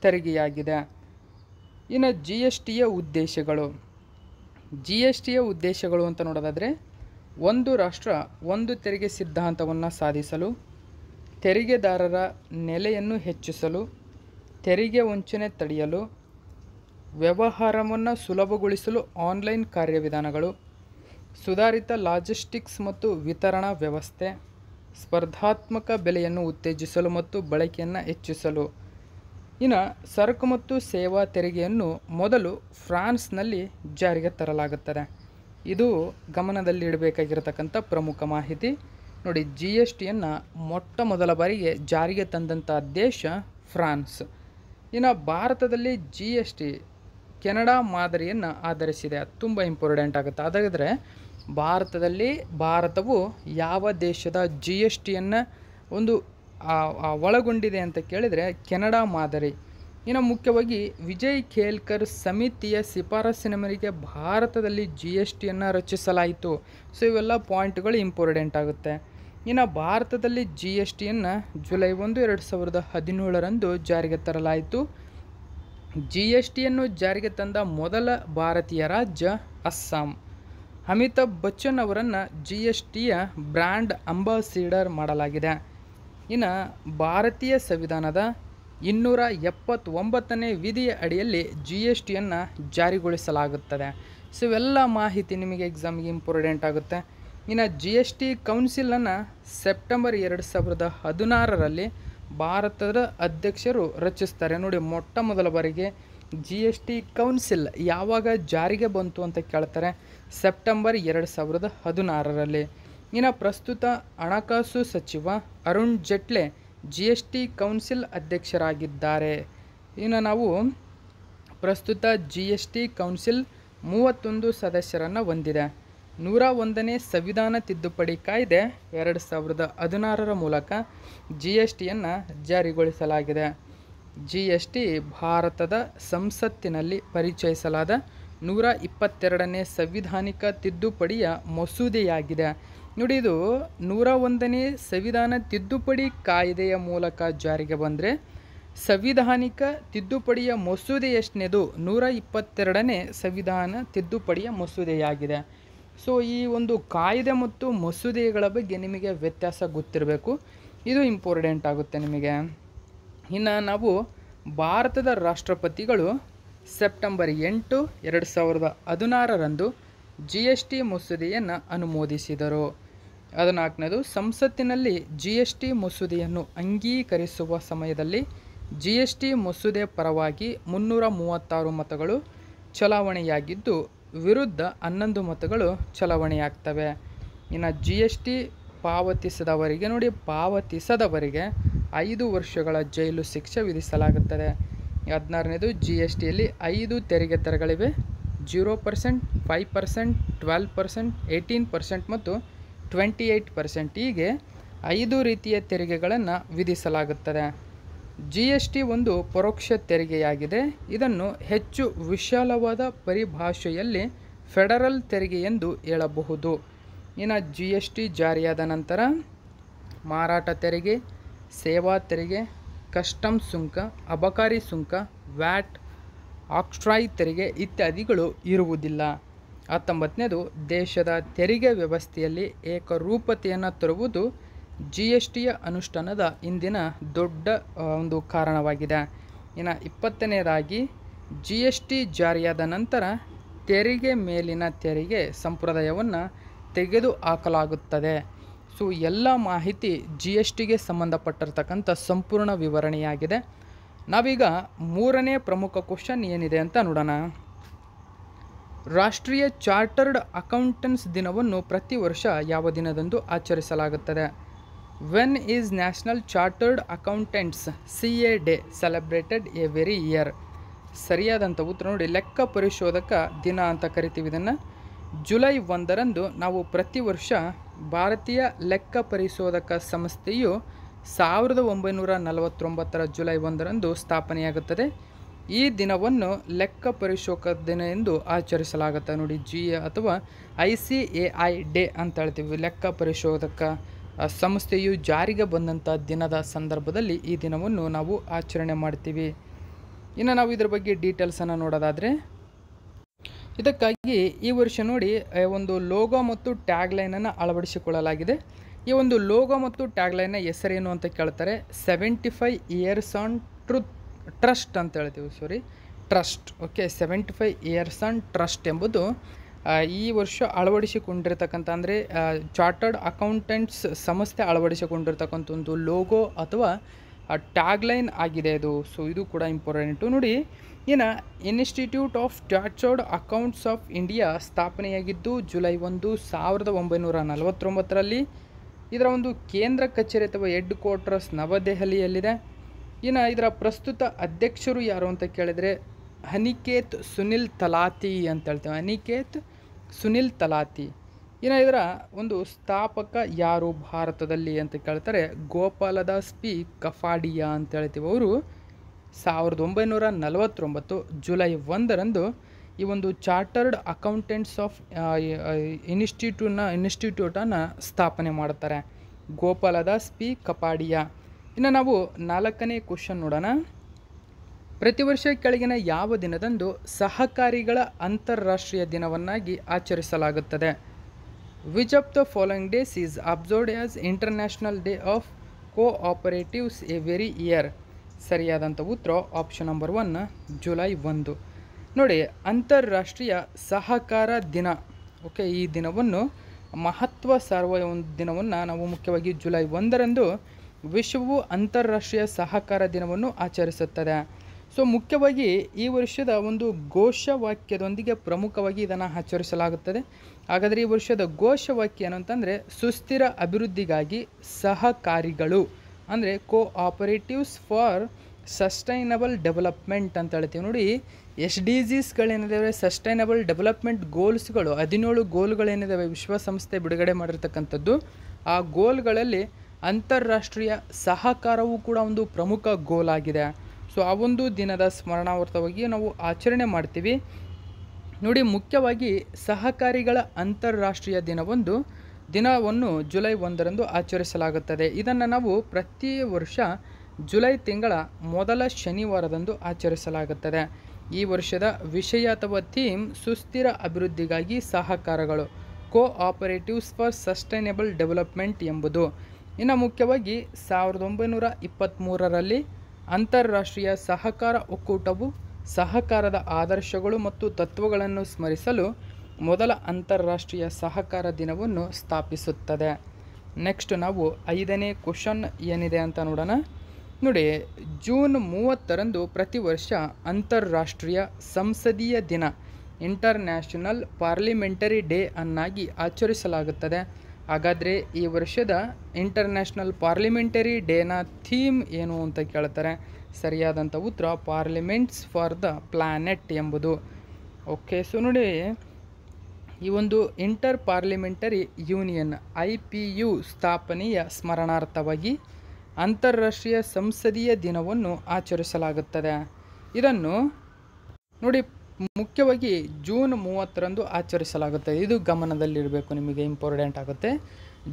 ತೆರಿಗೆಯಾಗಿದೆ ಇನ್ನು ಜಿ ಎಸ್ ಟಿಯ ಉದ್ದೇಶಗಳು ಜಿ ಎಸ್ ಟಿಯ ಉದ್ದೇಶಗಳು ಅಂತ ನೋಡೋದಾದರೆ ಒಂದು ರಾಷ್ಟ್ರ ಒಂದು ತೆರಿಗೆ ಸಿದ್ಧಾಂತವನ್ನು ಸಾಧಿಸಲು ತೆರಿಗೆದಾರರ ನೆಲೆಯನ್ನು ಹೆಚ್ಚಿಸಲು ತೆರಿಗೆ ವಂಚನೆ ತಡೆಯಲು ವ್ಯವಹಾರವನ್ನು ಸುಲಭಗೊಳಿಸಲು ಆನ್ಲೈನ್ ಕಾರ್ಯವಿಧಾನಗಳು ಸುಧಾರಿತ ಲಾಜಿಸ್ಟಿಕ್ಸ್ ಮತ್ತು ವಿತರಣಾ ವ್ಯವಸ್ಥೆ ಸ್ಪರ್ಧಾತ್ಮಕ ಬೆಲೆಯನ್ನು ಉತ್ತೇಜಿಸಲು ಮತ್ತು ಬಳಕೆಯನ್ನು ಹೆಚ್ಚಿಸಲು ಇನ್ನು ಸರಕು ಮತ್ತು ಸೇವಾ ತೆರಿಗೆಯನ್ನು ಮೊದಲು ಫ್ರಾನ್ಸ್ನಲ್ಲಿ ಜಾರಿಗೆ ತರಲಾಗುತ್ತದೆ ಇದು ಗಮನದಲ್ಲಿಡಬೇಕಾಗಿರತಕ್ಕಂಥ ಪ್ರಮುಖ ಮಾಹಿತಿ ನೋಡಿ ಜಿ ಎಸ್ ಟಿಯನ್ನು ಮೊಟ್ಟ ಮೊದಲ ಬಾರಿಗೆ ಜಾರಿಗೆ ತಂದಂಥ ದೇಶ ಫ್ರಾನ್ಸ್ ಇನ್ನು ಭಾರತದಲ್ಲಿ ಜಿ ಎಸ್ ಟಿ ಕೆನಡಾ ಮಾದರಿಯನ್ನು ಆಧರಿಸಿದೆ ಅದು ತುಂಬ ಇಂಪಾರ್ಟೆಂಟ್ ಆಗುತ್ತೆ ಅದಾದರೆ ಭಾರತದಲ್ಲಿ ಭಾರತವು ಯಾವ ದೇಶದ ಜಿ ಎಸ್ ಟಿಯನ್ನು ಒಂದು ಒಳಗೊಂಡಿದೆ ಅಂತ ಕೇಳಿದರೆ ಕೆನಡಾ ಮಾದರಿ ಇನ್ನು ಮುಖ್ಯವಾಗಿ ವಿಜಯ್ ಖೇಲ್ಕರ್ ಸಮಿತಿಯ ಶಿಫಾರಸ್ಸಿನ ಮೇರೆಗೆ ಭಾರತದಲ್ಲಿ ಜಿ ಎಸ್ ಟಿಯನ್ನು ರಚಿಸಲಾಯಿತು ಸೊ ಇವೆಲ್ಲ ಪಾಯಿಂಟ್ಗಳು ಇಂಪಾರ್ಟೆಂಟ್ ಆಗುತ್ತೆ ಇನ್ನು ಭಾರತದಲ್ಲಿ ಜಿ ಎಸ್ ಟಿಯನ್ನು ಜುಲೈ ಒಂದು ಎರಡು ಸಾವಿರದ ಹದಿನೇಳರಂದು ಜಾರಿಗೆ ತರಲಾಯಿತು ಜಿ ಎಸ್ ಟಿಯನ್ನು ಜಾರಿಗೆ ತಂದ ಮೊದಲ ಭಾರತೀಯ ರಾಜ್ಯ ಅಸ್ಸಾಂ ಅಮಿತಾಬ್ ಬಚ್ಚನ್ ಅವರನ್ನು ಜಿ ಎಸ್ ಟಿಯ ಬ್ರ್ಯಾಂಡ್ ಅಂಬಾಸಿಡರ್ ಮಾಡಲಾಗಿದೆ ಇನ್ನು ಭಾರತೀಯ ಸಂವಿಧಾನದ ಇನ್ನೂರ ಎಪ್ಪತ್ತೊಂಬತ್ತನೇ ವಿಧಿಯ ಅಡಿಯಲ್ಲಿ ಜಿ ಎಸ್ ಟಿಯನ್ನು ಜಾರಿಗೊಳಿಸಲಾಗುತ್ತದೆ ಸೊ ಇವೆಲ್ಲ ಮಾಹಿತಿ ನಿಮಗೆ ಎಕ್ಸಾಮ್ಗೆ ಇಂಪಾರ್ಟೆಂಟ್ ಆಗುತ್ತೆ ಇನ್ನು ಜಿ ಎಸ್ ಟಿ ಕೌನ್ಸಿಲನ್ನು ಸೆಪ್ಟೆಂಬರ್ ಎರಡು ಸಾವಿರದ ಹದಿನಾರರಲ್ಲಿ ಭಾರತದ ಅಧ್ಯಕ್ಷರು ರಚಿಸ್ತಾರೆ ನೋಡಿ ಮೊಟ್ಟ ಮೊದಲ ಬಾರಿಗೆ ಜಿ ಎಸ್ ಟಿ ಕೌನ್ಸಿಲ್ ಯಾವಾಗ ಜಾರಿಗೆ ಬಂತು ಅಂತ ಕೇಳ್ತಾರೆ ಸೆಪ್ಟೆಂಬರ್ ಎರಡು ಸಾವಿರದ ಹದಿನಾರರಲ್ಲಿ ಇನ್ನು ಪ್ರಸ್ತುತ ಹಣಕಾಸು ಸಚಿವ Arun Jaitley G S T council ಅಧ್ಯಕ್ಷರಾಗಿದ್ದಾರೆ ಇನ್ನು ನಾವು ಪ್ರಸ್ತುತ ಜಿ ಎಸ್ ಟಿ ಕೌನ್ಸಿಲ್ ಮೂವತ್ತೊಂದು ಸದಸ್ಯರನ್ನು ಹೊಂದಿದೆ ನೂರ ಒಂದನೇ ಸಂವಿಧಾನ ತಿದ್ದುಪಡಿ ಕಾಯ್ದೆ ಎರಡು ಸಾವಿರದ ಹದಿನಾರರ ಮೂಲಕ ಜಿ ಎಸ್ ಟಿಯನ್ನು ಜಾರಿಗೊಳಿಸಲಾಗಿದೆ ಜಿ ಎಸ್ ಟಿ ಭಾರತದ ಸಂಸತ್ತಿನಲ್ಲಿ ಪರಿಚಯಿಸಲಾದ ನೂರ ಇಪ್ಪತ್ತೆರಡನೇ ಸಂವಿಧಾನಿಕ ತಿದ್ದುಪಡಿಯ ಮಸೂದೆಯಾಗಿದೆ ನುಡಿದು ನೂರ ಒಂದನೇ ಸಂವಿಧಾನ ತಿದ್ದುಪಡಿ ಕಾಯ್ದೆಯ ಮೂಲಕ ಜಾರಿಗೆ ಬಂದರೆ ಸಂವಿಧಾನಿಕ ತಿದ್ದುಪಡಿಯ ಮಸೂದೆಯಷ್ಟನೇದು ನೂರ ಇಪ್ಪತ್ತೆರಡನೇ ಸಂವಿಧಾನ ತಿದ್ದುಪಡಿಯ ಮಸೂದೆಯಾಗಿದೆ ಸೊ ಈ ಒಂದು ಕಾಯ್ದೆ ಮತ್ತು ಮಸೂದೆಗಳ ಬಗ್ಗೆ ನಿಮಗೆ ವ್ಯತ್ಯಾಸ ಗೊತ್ತಿರಬೇಕು ಇದು ಇಂಪಾರ್ಟೆಂಟ್ ಆಗುತ್ತೆ ನಿಮಗೆ ಇನ್ನು ನಾವು ಭಾರತದ ರಾಷ್ಟ್ರಪತಿಗಳು ಸೆಪ್ಟೆಂಬರ್ ಎಂಟು ಎರಡು ಸಾವಿರದ ಹದಿನಾರರಂದು ಜಿ ಎಸ್ ಟಿ ಮಸೂದೆಯನ್ನು ಅನುಮೋದಿಸಿದರು ಹದಿನಾಲ್ಕನೇದು ಸಂಸತ್ತಿನಲ್ಲಿ ಜಿ ಎಸ್ ಟಿ ಮಸೂದೆಯನ್ನು ಅಂಗೀಕರಿಸುವ ಸಮಯದಲ್ಲಿ ಜಿ ಎಸ್ ಟಿ ಮಸೂದೆ ಪರವಾಗಿ ಮುನ್ನೂರ ಮೂವತ್ತಾರು ಮತಗಳು ಚಲಾವಣೆಯಾಗಿದ್ದು ವಿರುದ್ಧ ಹನ್ನೊಂದು ಮತಗಳು ಚಲಾವಣೆಯಾಗ್ತವೆ ಇನ್ನು ಜಿ ಎಸ್ ಟಿ ಪಾವತಿಸದವರಿಗೆ ನೋಡಿ ಪಾವತಿಸದವರಿಗೆ ಐದು ವರ್ಷಗಳ ಜೈಲು ಶಿಕ್ಷೆ ವಿಧಿಸಲಾಗುತ್ತದೆ ಹದಿನಾರನೇದು ಜಿ ಎಸ್ ಟಿಯಲ್ಲಿ ಐದು ತೆರಿಗೆ ದರಗಳಿವೆ zero percent five percent twelve percent eighteen percent ಮತ್ತು ಟ್ವೆಂಟಿ ಏಯ್ಟ್ ಪರ್ಸೆಂಟ್ ಹೀಗೆ ಐದು ರೀತಿಯ ತೆರಿಗೆಗಳನ್ನು ವಿಧಿಸಲಾಗುತ್ತದೆ ಜಿ ಎಸ್ ಟಿ ಒಂದು ಪರೋಕ್ಷ ತೆರಿಗೆಯಾಗಿದೆ ಇದನ್ನು ಹೆಚ್ಚು ವಿಶಾಲವಾದ ಪರಿಭಾಷೆಯಲ್ಲಿ ಫೆಡರಲ್ ತೆರಿಗೆ ಎಂದು ಹೇಳಬಹುದು ಇನ್ನು ಜಿ ಎಸ್ ಟಿ ಜಾರಿಯಾದ ನಂತರ ಮಾರಾಟ ತೆರಿಗೆ ಸೇವಾ ತೆರಿಗೆ ಕಸ್ಟಮ್ ಸುಂಕ ಅಬಕಾರಿ ಸುಂಕ ವ್ಯಾಟ್ ಆಕ್ಸ್ಟ್ರಾಯ್ ತೆರಿಗೆ ಇತ್ಯಾದಿಗಳು ಇರುವುದಿಲ್ಲ ಹತ್ತೊಂಬತ್ತನೇದು ದೇಶದ ತೆರಿಗೆ ವ್ಯವಸ್ಥೆಯಲ್ಲಿ ಏಕರೂಪತೆಯನ್ನು ತರುವುದು ಜಿ ಎಸ್ ಟಿಯ ಅನುಷ್ಠಾನದ ಇಂದಿನ ದೊಡ್ಡ ಒಂದು ಕಾರಣವಾಗಿದೆ ಇನ್ನು ಇಪ್ಪತ್ತನೇದಾಗಿ ಜಿ ಎಸ್ ಟಿ ಜಾರಿಯಾದ ನಂತರ ತೆರಿಗೆ ಮೇಲಿನ ತೆರಿಗೆ ಸಂಪ್ರದಾಯವನ್ನು ತೆಗೆದು ಹಾಕಲಾಗುತ್ತದೆ ಸೊ ಎಲ್ಲ ಮಾಹಿತಿ ಜಿ ಎಸ್ ಟಿಗೆ ಸಂಬಂಧಪಟ್ಟಿರ್ತಕ್ಕಂಥ ಸಂಪೂರ್ಣ ವಿವರಣೆಯಾಗಿದೆ ನಾವೀಗ ಮೂರನೇ ಪ್ರಮುಖ ಕ್ವಶನ್ ಏನಿದೆ ಅಂತ ನೋಡೋಣ ರಾಷ್ಟ್ರೀಯ ಚಾರ್ಟರ್ಡ್ ಅಕೌಂಟೆನ್ಸ್ ದಿನವನ್ನು ಪ್ರತಿ ವರ್ಷ ಯಾವ ದಿನದಂದು ಆಚರಿಸಲಾಗುತ್ತದೆ when is national chartered accountants C A day celebrated every year ಸರಿಯಾದಂಥ ಉತ್ತರ ನೋಡಿ ಲೆಕ್ಕ ಪರಿಶೋಧಕ ದಿನ ಅಂತ ಕರಿತೀವಿ ಇದನ್ನು ಜುಲೈ ಒಂದರಂದು ನಾವು ಪ್ರತಿ ವರ್ಷ ಭಾರತೀಯ ಲೆಕ್ಕ ಪರಿಶೋಧಕ ಸಂಸ್ಥೆಯು ಸಾವಿರದ ಒಂಬೈನೂರ ನಲವತ್ತೊಂಬತ್ತರ ಜುಲೈ ಒಂದರಂದು ಸ್ಥಾಪನೆಯಾಗುತ್ತದೆ ಈ ದಿನವನ್ನು ಲೆಕ್ಕ ಪರಿಶೋಧಕ ದಿನ ಎಂದು ಆಚರಿಸಲಾಗುತ್ತೆ ನೋಡಿ ಜಿ ಅಥವಾ I C A I day ಅಂತ ಹೇಳ್ತೀವಿ ಲೆಕ್ಕ ಪರಿಶೋಧಕ ಸಂಸ್ಥೆಯು ಜಾರಿಗೆ ಬಂದಂಥ ದಿನದ ಸಂದರ್ಭದಲ್ಲಿ ಈ ದಿನವನ್ನು ನಾವು ಆಚರಣೆ ಮಾಡ್ತೀವಿ ಇನ್ನು ನಾವು ಇದರ ಬಗ್ಗೆ ಡೀಟೇಲ್ಸನ್ನು ನೋಡೋದಾದರೆ ಇದಕ್ಕಾಗಿ ಈ ವರ್ಷ ನೋಡಿ ಒಂದು ಲೋಗೋ ಮತ್ತು ಟ್ಯಾಗ್ಲೈನನ್ನು ಅಳವಡಿಸಿಕೊಳ್ಳಲಾಗಿದೆ ಈ ಒಂದು ಲೋಗೋ ಮತ್ತು ಟ್ಯಾಗ್ಲೈನ್ನ ಹೆಸರೇನು ಅಂತ ಕೇಳ್ತಾರೆ seventy five years on truth trust ಅಂತ ಹೇಳ್ತೀವಿ sorry trust okay seventy five years on trust ಎಂಬುದು ಈ ವರ್ಷ ಅಳವಡಿಸಿಕೊಂಡಿರ್ತಕ್ಕಂಥ ಅಂದರೆ ಚಾರ್ಟರ್ಡ್ ಅಕೌಂಟೆಂಟ್ಸ್ ಸಂಸ್ಥೆ ಅಳವಡಿಸಿಕೊಂಡಿರ್ತಕ್ಕಂಥ ಒಂದು ಲೋಗೋ ಅಥವಾ ಟ್ಯಾಗ್ಲೈನ್ ಆಗಿದೆ ಅದು ಸೊ ಇದು ಕೂಡ ಇಂಪಾರ್ಟೆಂಟು ನೋಡಿ ಏನ institute of chartered accounts of India ಸ್ಥಾಪನೆಯಾಗಿದ್ದು ಜುಲೈ ಒಂದು ಸಾವಿರದ ಒಂಬೈನೂರ ನಲವತ್ತೊಂಬತ್ತರಲ್ಲಿ ಇದರ ಒಂದು ಕೇಂದ್ರ ಕಚೇರಿ ಅಥವಾ ಹೆಡ್ ಕ್ವಾರ್ಟರ್ಸ್ ನವದೆಹಲಿಯಲ್ಲಿದೆ ಇನ್ನು ಇದರ ಪ್ರಸ್ತುತ ಅಧ್ಯಕ್ಷರು ಯಾರು ಅಂತ ಕೇಳಿದರೆ ಅನಿಕೇತ್ ಸುನಿಲ್ ತಲಾತಿ ಅಂತ ಹೇಳ್ತೇವೆ ಅನಿಕೇತ್ ಸುನಿಲ್ ತಲಾತಿ ಇನ್ನು ಇದರ ಒಂದು ಸ್ಥಾಪಕ ಯಾರು ಭಾರತದಲ್ಲಿ ಅಂತ ಕೇಳ್ತಾರೆ ಗೋಪಾಲದಾಸ್ ಪಿ ಕಫಾಡಿಯಾ ಅಂತ ಹೇಳ್ತೀವಿ ಅವರು ಸಾವಿರದ ಒಂಬೈನೂರ ನಲವತ್ತೊಂಬತ್ತು ಜುಲೈ ಒಂದರಂದು ಈ ಒಂದು ಚಾರ್ಟರ್ಡ್ ಅಕೌಂಟೆಂಟ್ಸ್ ಆಫ್ ಇನ್ಸ್ಟಿಟ್ಯೂಟ್ನ ಇನ್ಸ್ಟಿಟ್ಯೂಟನ್ನು ಸ್ಥಾಪನೆ ಮಾಡ್ತಾರೆ ಗೋಪಾಲದಾಸ್ ಪಿ ಕಪಾಡಿಯಾ ಇನ್ನು ನಾವು ನಾಲ್ಕನೇ ಕ್ವಶನ್ ನೋಡೋಣ ಪ್ರತಿ ವರ್ಷ ಕೆಳಗಿನ ಯಾವ ದಿನದಂದು ಸಹಕಾರಿಗಳ ಅಂತಾರಾಷ್ಟ್ರೀಯ ದಿನವನ್ನಾಗಿ ಆಚರಿಸಲಾಗುತ್ತದೆ which of the following days is observed as international day of cooperatives every year ಸರಿಯಾದಂಥ ಉತ್ತರ ಆಪ್ಷನ್ ನಂಬರ್ ಒನ್ ಜುಲೈ ಒಂದು ನೋಡಿ ಅಂತಾರಾಷ್ಟ್ರೀಯ ಸಹಕಾರ ದಿನ ಓಕೆ ಈ ದಿನವನ್ನು ಮಹತ್ವ ಸಾರುವ ಒಂದು ದಿನವನ್ನು ನಾವು ಮುಖ್ಯವಾಗಿ ಜುಲೈ ಒಂದರಂದು ವಿಶ್ವವು ಅಂತಾರಾಷ್ಟ್ರೀಯ ಸಹಕಾರ ದಿನವನ್ನು ಆಚರಿಸುತ್ತದೆ ಸೊ ಮುಖ್ಯವಾಗಿ ಈ ವರ್ಷದ ಒಂದು ಘೋಷವಾಕ್ಯದೊಂದಿಗೆ ಪ್ರಮುಖವಾಗಿ ಇದನ್ನು ಆಚರಿಸಲಾಗುತ್ತದೆ ಹಾಗಾದರೆ ಈ ವರ್ಷದ ಘೋಷವಾಕ್ಯ ಏನಂತಂದರೆ ಸುಸ್ಥಿರ ಅಭಿವೃದ್ಧಿಗಾಗಿ ಸಹಕಾರಿಗಳು ಅಂದರೆ ಕೋಆಪರೇಟಿವ್ಸ್ ಫಾರ್ ಸಸ್ಟೈನಬಲ್ ಡೆವಲಪ್ಮೆಂಟ್ ಅಂತ ಹೇಳ್ತೀವಿ ನೋಡಿ ಎಸ್ ಡಿ ಜಿಸ್ಗಳೇನಿದ್ದಾವೆ ಸಸ್ಟೈನಬಲ್ ಡೆವಲಪ್ಮೆಂಟ್ ಗೋಲ್ಸ್ಗಳು ಹದಿನೇಳು ಗೋಲ್ಗಳೇನಿದ್ದಾವೆ ವಿಶ್ವಸಂಸ್ಥೆ ಬಿಡುಗಡೆ ಮಾಡಿರ್ತಕ್ಕಂಥದ್ದು ಆ ಗೋಲ್ಗಳಲ್ಲಿ ಅಂತಾರಾಷ್ಟ್ರೀಯ ಸಹಕಾರವೂ ಕೂಡ ಒಂದು ಪ್ರಮುಖ ಗೋಲ್ ಆಗಿದೆ ಸೊ ಆ ಒಂದು ದಿನದ ಸ್ಮರಣಾರ್ಥವಾಗಿ ನಾವು ಆಚರಣೆ ಮಾಡ್ತೀವಿ ನೋಡಿ ಮುಖ್ಯವಾಗಿ ಸಹಕಾರಿಗಳ ಅಂತಾರಾಷ್ಟ್ರೀಯ ದಿನವೊಂದು ದಿನವನ್ನು ಜುಲೈ ಒಂದರಂದು ಆಚರಿಸಲಾಗುತ್ತದೆ ಇದನ್ನು ನಾವು ಪ್ರತಿ ವರ್ಷ ಜುಲೈ ತಿಂಗಳ ಮೊದಲ ಶನಿವಾರದಂದು ಆಚರಿಸಲಾಗುತ್ತದೆ ಈ ವರ್ಷದ ವಿಷಯ ಅಥವಾ ಥೀಮ್ ಸುಸ್ಥಿರ ಅಭಿವೃದ್ಧಿಗಾಗಿ ಸಹಕಾರಗಳು ಕೋಆಪರೇಟಿವ್ಸ್ ಫಾರ್ ಸಸ್ಟೈನೇಬಲ್ ಡೆವಲಪ್ಮೆಂಟ್ ಎಂಬುದು ಇನ್ನು ಮುಖ್ಯವಾಗಿ ಸಾವಿರದ ಒಂಬೈನೂರ ಇಪ್ಪತ್ತ್ಮೂರರಲ್ಲಿ ಅಂತಾರಾಷ್ಟ್ರೀಯ ಸಹಕಾರ ಒಕ್ಕೂಟವು ಸಹಕಾರದ ಆದರ್ಶಗಳು ಮತ್ತು ತತ್ವಗಳನ್ನು ಸ್ಮರಿಸಲು ಮೊದಲ ಅಂತಾರಾಷ್ಟ್ರೀಯ ಸಹಕಾರ ದಿನವನ್ನು ಸ್ಥಾಪಿಸುತ್ತದೆ ನೆಕ್ಸ್ಟ್ ನಾವು ಐದನೇ ಕ್ವಶನ್ ಏನಿದೆ ಅಂತ ನೋಡೋಣ ನೋಡಿ ಜೂನ್ ಮೂವತ್ತರಂದು ಪ್ರತಿ ವರ್ಷ ಅಂತಾರಾಷ್ಟ್ರೀಯ ಸಂಸದೀಯ ದಿನ ಇಂಟರ್ನ್ಯಾಷನಲ್ ಪಾರ್ಲಿಮೆಂಟರಿ ಡೇ ಅನ್ನಾಗಿ ಆಚರಿಸಲಾಗುತ್ತದೆ ಹಾಗಾದರೆ ಈ ವರ್ಷದ ಇಂಟರ್ನ್ಯಾಷನಲ್ ಪಾರ್ಲಿಮೆಂಟರಿ ಡೇನ ಥೀಮ್ ಏನು ಅಂತ ಕೇಳ್ತಾರೆ ಸರಿಯಾದಂಥ ಉತ್ತರ ಪಾರ್ಲಿಮೆಂಟ್ಸ್ ಫಾರ್ ದ ಪ್ಲಾನೆಟ್ ಎಂಬುದು ಓಕೆ ಸೊ ನೋಡಿ ಈ ಒಂದು inter parliamentary union I P U ಸ್ಥಾಪನೆಯ ಸ್ಮರಣಾರ್ಥವಾಗಿ ಅಂತಾರಾಷ್ಟ್ರೀಯ ಸಂಸದೀಯ ದಿನವನ್ನು ಆಚರಿಸಲಾಗುತ್ತದೆ ಇದನ್ನು ನೋಡಿ ಮುಖ್ಯವಾಗಿ ಜೂನ್ ಮೂವತ್ತರಂದು ಆಚರಿಸಲಾಗುತ್ತದೆ ಇದು ಗಮನದಲ್ಲಿರಬೇಕು ನಿಮಗೆ ಇಂಪಾರ್ಟೆಂಟ್ ಆಗುತ್ತೆ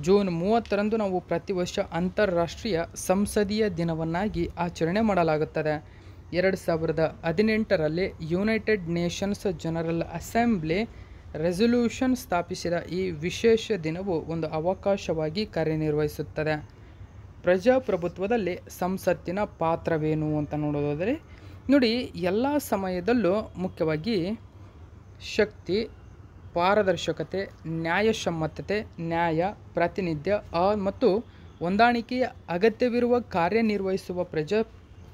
ಜೂನ್ ಮೂವತ್ತರಂದು ನಾವು ಪ್ರತಿ ವರ್ಷ ಅಂತಾರಾಷ್ಟ್ರೀಯ ಸಂಸದೀಯ ದಿನವನ್ನಾಗಿ ಆಚರಣೆ ಮಾಡಲಾಗುತ್ತದೆ ಎರಡು ಸಾವಿರದ ಹದಿನೆಂಟರಲ್ಲಿ United Nations General Assembly resolution ಸ್ಥಾಪಿಸಿದ ಈ ವಿಶೇಷ ದಿನವು ಒಂದು ಅವಕಾಶವಾಗಿ ಕಾರ್ಯನಿರ್ವಹಿಸುತ್ತದೆ ಪ್ರಜಾಪ್ರಭುತ್ವದಲ್ಲಿ ಸಂಸತ್ತಿನ ಪಾತ್ರವೇನು ಅಂತ ನೋಡೋದಾದರೆ ನೋಡಿ ಎಲ್ಲ ಸಮಯದಲ್ಲೂ ಮುಖ್ಯವಾಗಿ ಶಕ್ತಿ ಪಾರದರ್ಶಕತೆ ನ್ಯಾಯಸಮ್ಮತತೆ ನ್ಯಾಯ ಪ್ರಾತಿನಿಧ್ಯ ಮತ್ತು ಹೊಂದಾಣಿಕೆಯ ಅಗತ್ಯವಿರುವ ಕಾರ್ಯನಿರ್ವಹಿಸುವ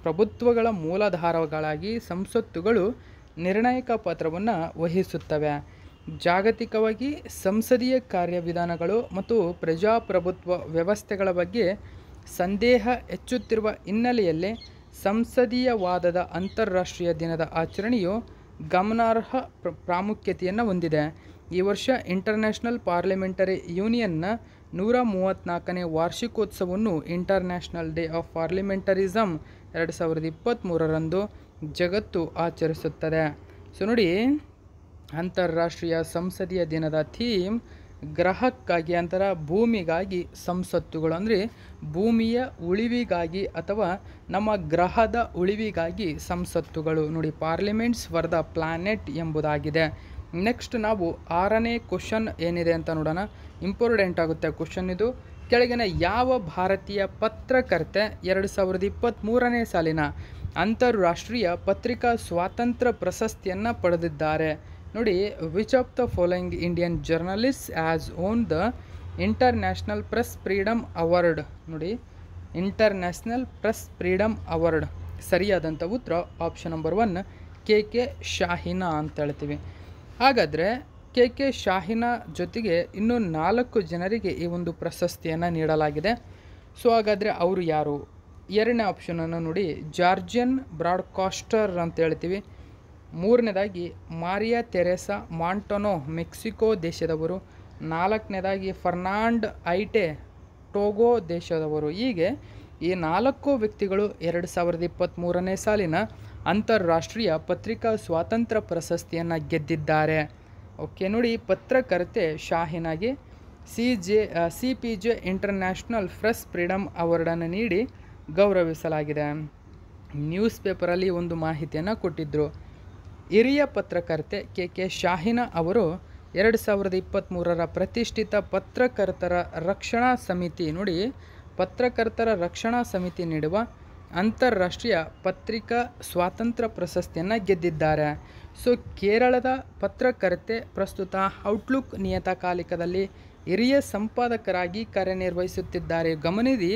ಪ್ರಭುತ್ವಗಳ ಮೂಲಾಧಾರಗಳಾಗಿ ಸಂಸತ್ತುಗಳು ನಿರ್ಣಾಯಕ ಪಾತ್ರವನ್ನು ವಹಿಸುತ್ತವೆ ಜಾಗತಿಕವಾಗಿ ಸಂಸದೀಯ ಕಾರ್ಯವಿಧಾನಗಳು ಮತ್ತು ಪ್ರಜಾಪ್ರಭುತ್ವ ವ್ಯವಸ್ಥೆಗಳ ಬಗ್ಗೆ ಸಂದೇಹ ಹೆಚ್ಚುತ್ತಿರುವ ಹಿನ್ನೆಲೆಯಲ್ಲಿ ಸಂಸದೀಯವಾದದ ಅಂತಾರಾಷ್ಟ್ರೀಯ ದಿನದ ಆಚರಣೆಯು ಗಮನಾರ್ಹ ಪ್ರಾಮುಖ್ಯತೆಯನ್ನು ಹೊಂದಿದೆ ಈ ವರ್ಷ ಇಂಟರ್ನ್ಯಾಷನಲ್ ಪಾರ್ಲಿಮೆಂಟರಿ ಯೂನಿಯನ್ನ ನೂರ ಮೂವತ್ತ್ನಾಲ್ಕನೇ ವಾರ್ಷಿಕೋತ್ಸವವನ್ನು ಇಂಟರ್ನ್ಯಾಷನಲ್ ಡೇ ಆಫ್ ಪಾರ್ಲಿಮೆಂಟರಿಸಮ್ ಎರಡು ಸಾವಿರದ ಇಪ್ಪತ್ತ್ಮೂರರಂದು ಜಗತ್ತು ಆಚರಿಸುತ್ತದೆ ಸೊ ನೋಡಿ ಅಂತಾರಾಷ್ಟ್ರೀಯ ಸಂಸದೀಯ ದಿನದ ಥೀಮ್ ಗ್ರಹಕ್ಕಾಗಿ ಅಂತರ ಭೂಮಿಗಾಗಿ ಸಂಸತ್ತುಗಳು ಅಂದರೆ ಭೂಮಿಯ ಉಳಿವಿಗಾಗಿ ಅಥವಾ ನಮ್ಮ ಗ್ರಹದ ಉಳಿವಿಗಾಗಿ ಸಂಸತ್ತುಗಳು ನೋಡಿ ಪಾರ್ಲಿಮೆಂಟ್ಸ್ ಫಾರ್ ದ ಪ್ಲಾನೆಟ್ ಎಂಬುದಾಗಿದೆ ನೆಕ್ಸ್ಟ್ ನಾವು ಆರನೇ ಕ್ವಶನ್ ಏನಿದೆ ಅಂತ ನೋಡೋಣ ಇಂಪಾರ್ಟೆಂಟ್ ಆಗುತ್ತೆ ಕ್ವಶನ್ ಇದು ಕೆಳಗಿನ ಯಾವ ಭಾರತೀಯ ಪತ್ರಕರ್ತೆ ಎರಡು ಸಾವಿರದ ಇಪ್ಪತ್ತ್ಮೂರನೇ ಸಾಲಿನ ಅಂತಾರಾಷ್ಟ್ರೀಯ ಪತ್ರಿಕಾ ಸ್ವಾತಂತ್ರ್ಯ ಪ್ರಶಸ್ತಿಯನ್ನು ಪಡೆದಿದ್ದಾರೆ ನೋಡಿ which of the following Indian journalist has won the international press freedom award ನೋಡಿ ಇಂಟರ್ನ್ಯಾಷನಲ್ ಪ್ರೆಸ್ ಫ್ರೀಡಮ್ ಅವಾರ್ಡ್ ಸರಿಯಾದಂಥ ಉತ್ತರ option number one K K Shahina ಅಂತ ಹೇಳ್ತೀವಿ ಹಾಗಾದರೆ ಕೆ ಕೆ ಶಾಹಿನಾ ಜೊತೆಗೆ ಇನ್ನೂ ನಾಲ್ಕು ಜನರಿಗೆ ಈ ಒಂದು ಪ್ರಶಸ್ತಿಯನ್ನು ನೀಡಲಾಗಿದೆ ಸೊ ಹಾಗಾದರೆ ಅವರು ಯಾರು ಎರಡನೇ ಆಪ್ಷನನ್ನು ನೋಡಿ ಜಾರ್ಜಿಯನ್ ಬ್ರಾಡ್ಕಾಸ್ಟರ್ ಅಂತ ಹೇಳ್ತೀವಿ ಮೂರನೇದಾಗಿ ಮಾರಿಯಾ ತೆರೆಸಾ ಮಾಂಟೊನೊ ಮೆಕ್ಸಿಕೋ ದೇಶದವರು ನಾಲ್ಕನೇದಾಗಿ ಫರ್ನಾಂಡ್ ಐಟೆ ಟೋಗೋ ದೇಶದವರು ಹೀಗೆ ಈ ನಾಲ್ಕು ವ್ಯಕ್ತಿಗಳು ಎರಡು ಸಾವಿರದ ಇಪ್ಪತ್ತ್ಮೂರನೇ ಸಾಲಿನ ಅಂತಾರಾಷ್ಟ್ರೀಯ ಪತ್ರಿಕಾ ಸ್ವಾತಂತ್ರ್ಯ ಪ್ರಶಸ್ತಿಯನ್ನು ಗೆದ್ದಿದ್ದಾರೆ ಓಕೆ ನೋಡಿ ಪತ್ರಕರ್ತೆ ಶಾಹಿನಾಗೆ C J C P J international press freedom ಅವಾರ್ಡನ್ನು ನೀಡಿ ಗೌರವಿಸಲಾಗಿದೆ ನ್ಯೂಸ್ ಪೇಪರಲ್ಲಿ ಒಂದು ಮಾಹಿತಿಯನ್ನು ಕೊಟ್ಟಿದ್ದರು ಹಿರಿಯ ಪತ್ರಕರ್ತೆ ಕೆ ಕೆ ಶಾಹಿನ ಅವರು ಎರಡು ಸಾವಿರದ ಇಪ್ಪತ್ತ್ಮೂರರ ಪ್ರತಿಷ್ಠಿತ ಪತ್ರಕರ್ತರ ರಕ್ಷಣಾ ಸಮಿತಿ ನೋಡಿ ಪತ್ರಕರ್ತರ ರಕ್ಷಣಾ ಸಮಿತಿ ನೀಡುವ ಅಂತಾರಾಷ್ಟ್ರೀಯ ಪತ್ರಿಕಾ ಸ್ವಾತಂತ್ರ್ಯ ಪ್ರಶಸ್ತಿಯನ್ನು ಗೆದ್ದಿದ್ದಾರೆ ಸೊ ಕೇರಳದ ಪತ್ರಕರ್ತೆ ಪ್ರಸ್ತುತ ಔಟ್ಲುಕ್ ನಿಯತಕಾಲಿಕದಲ್ಲಿ ಹಿರಿಯ ಸಂಪಾದಕರಾಗಿ ಕಾರ್ಯನಿರ್ವಹಿಸುತ್ತಿದ್ದಾರೆ ಗಮನಿಸಿ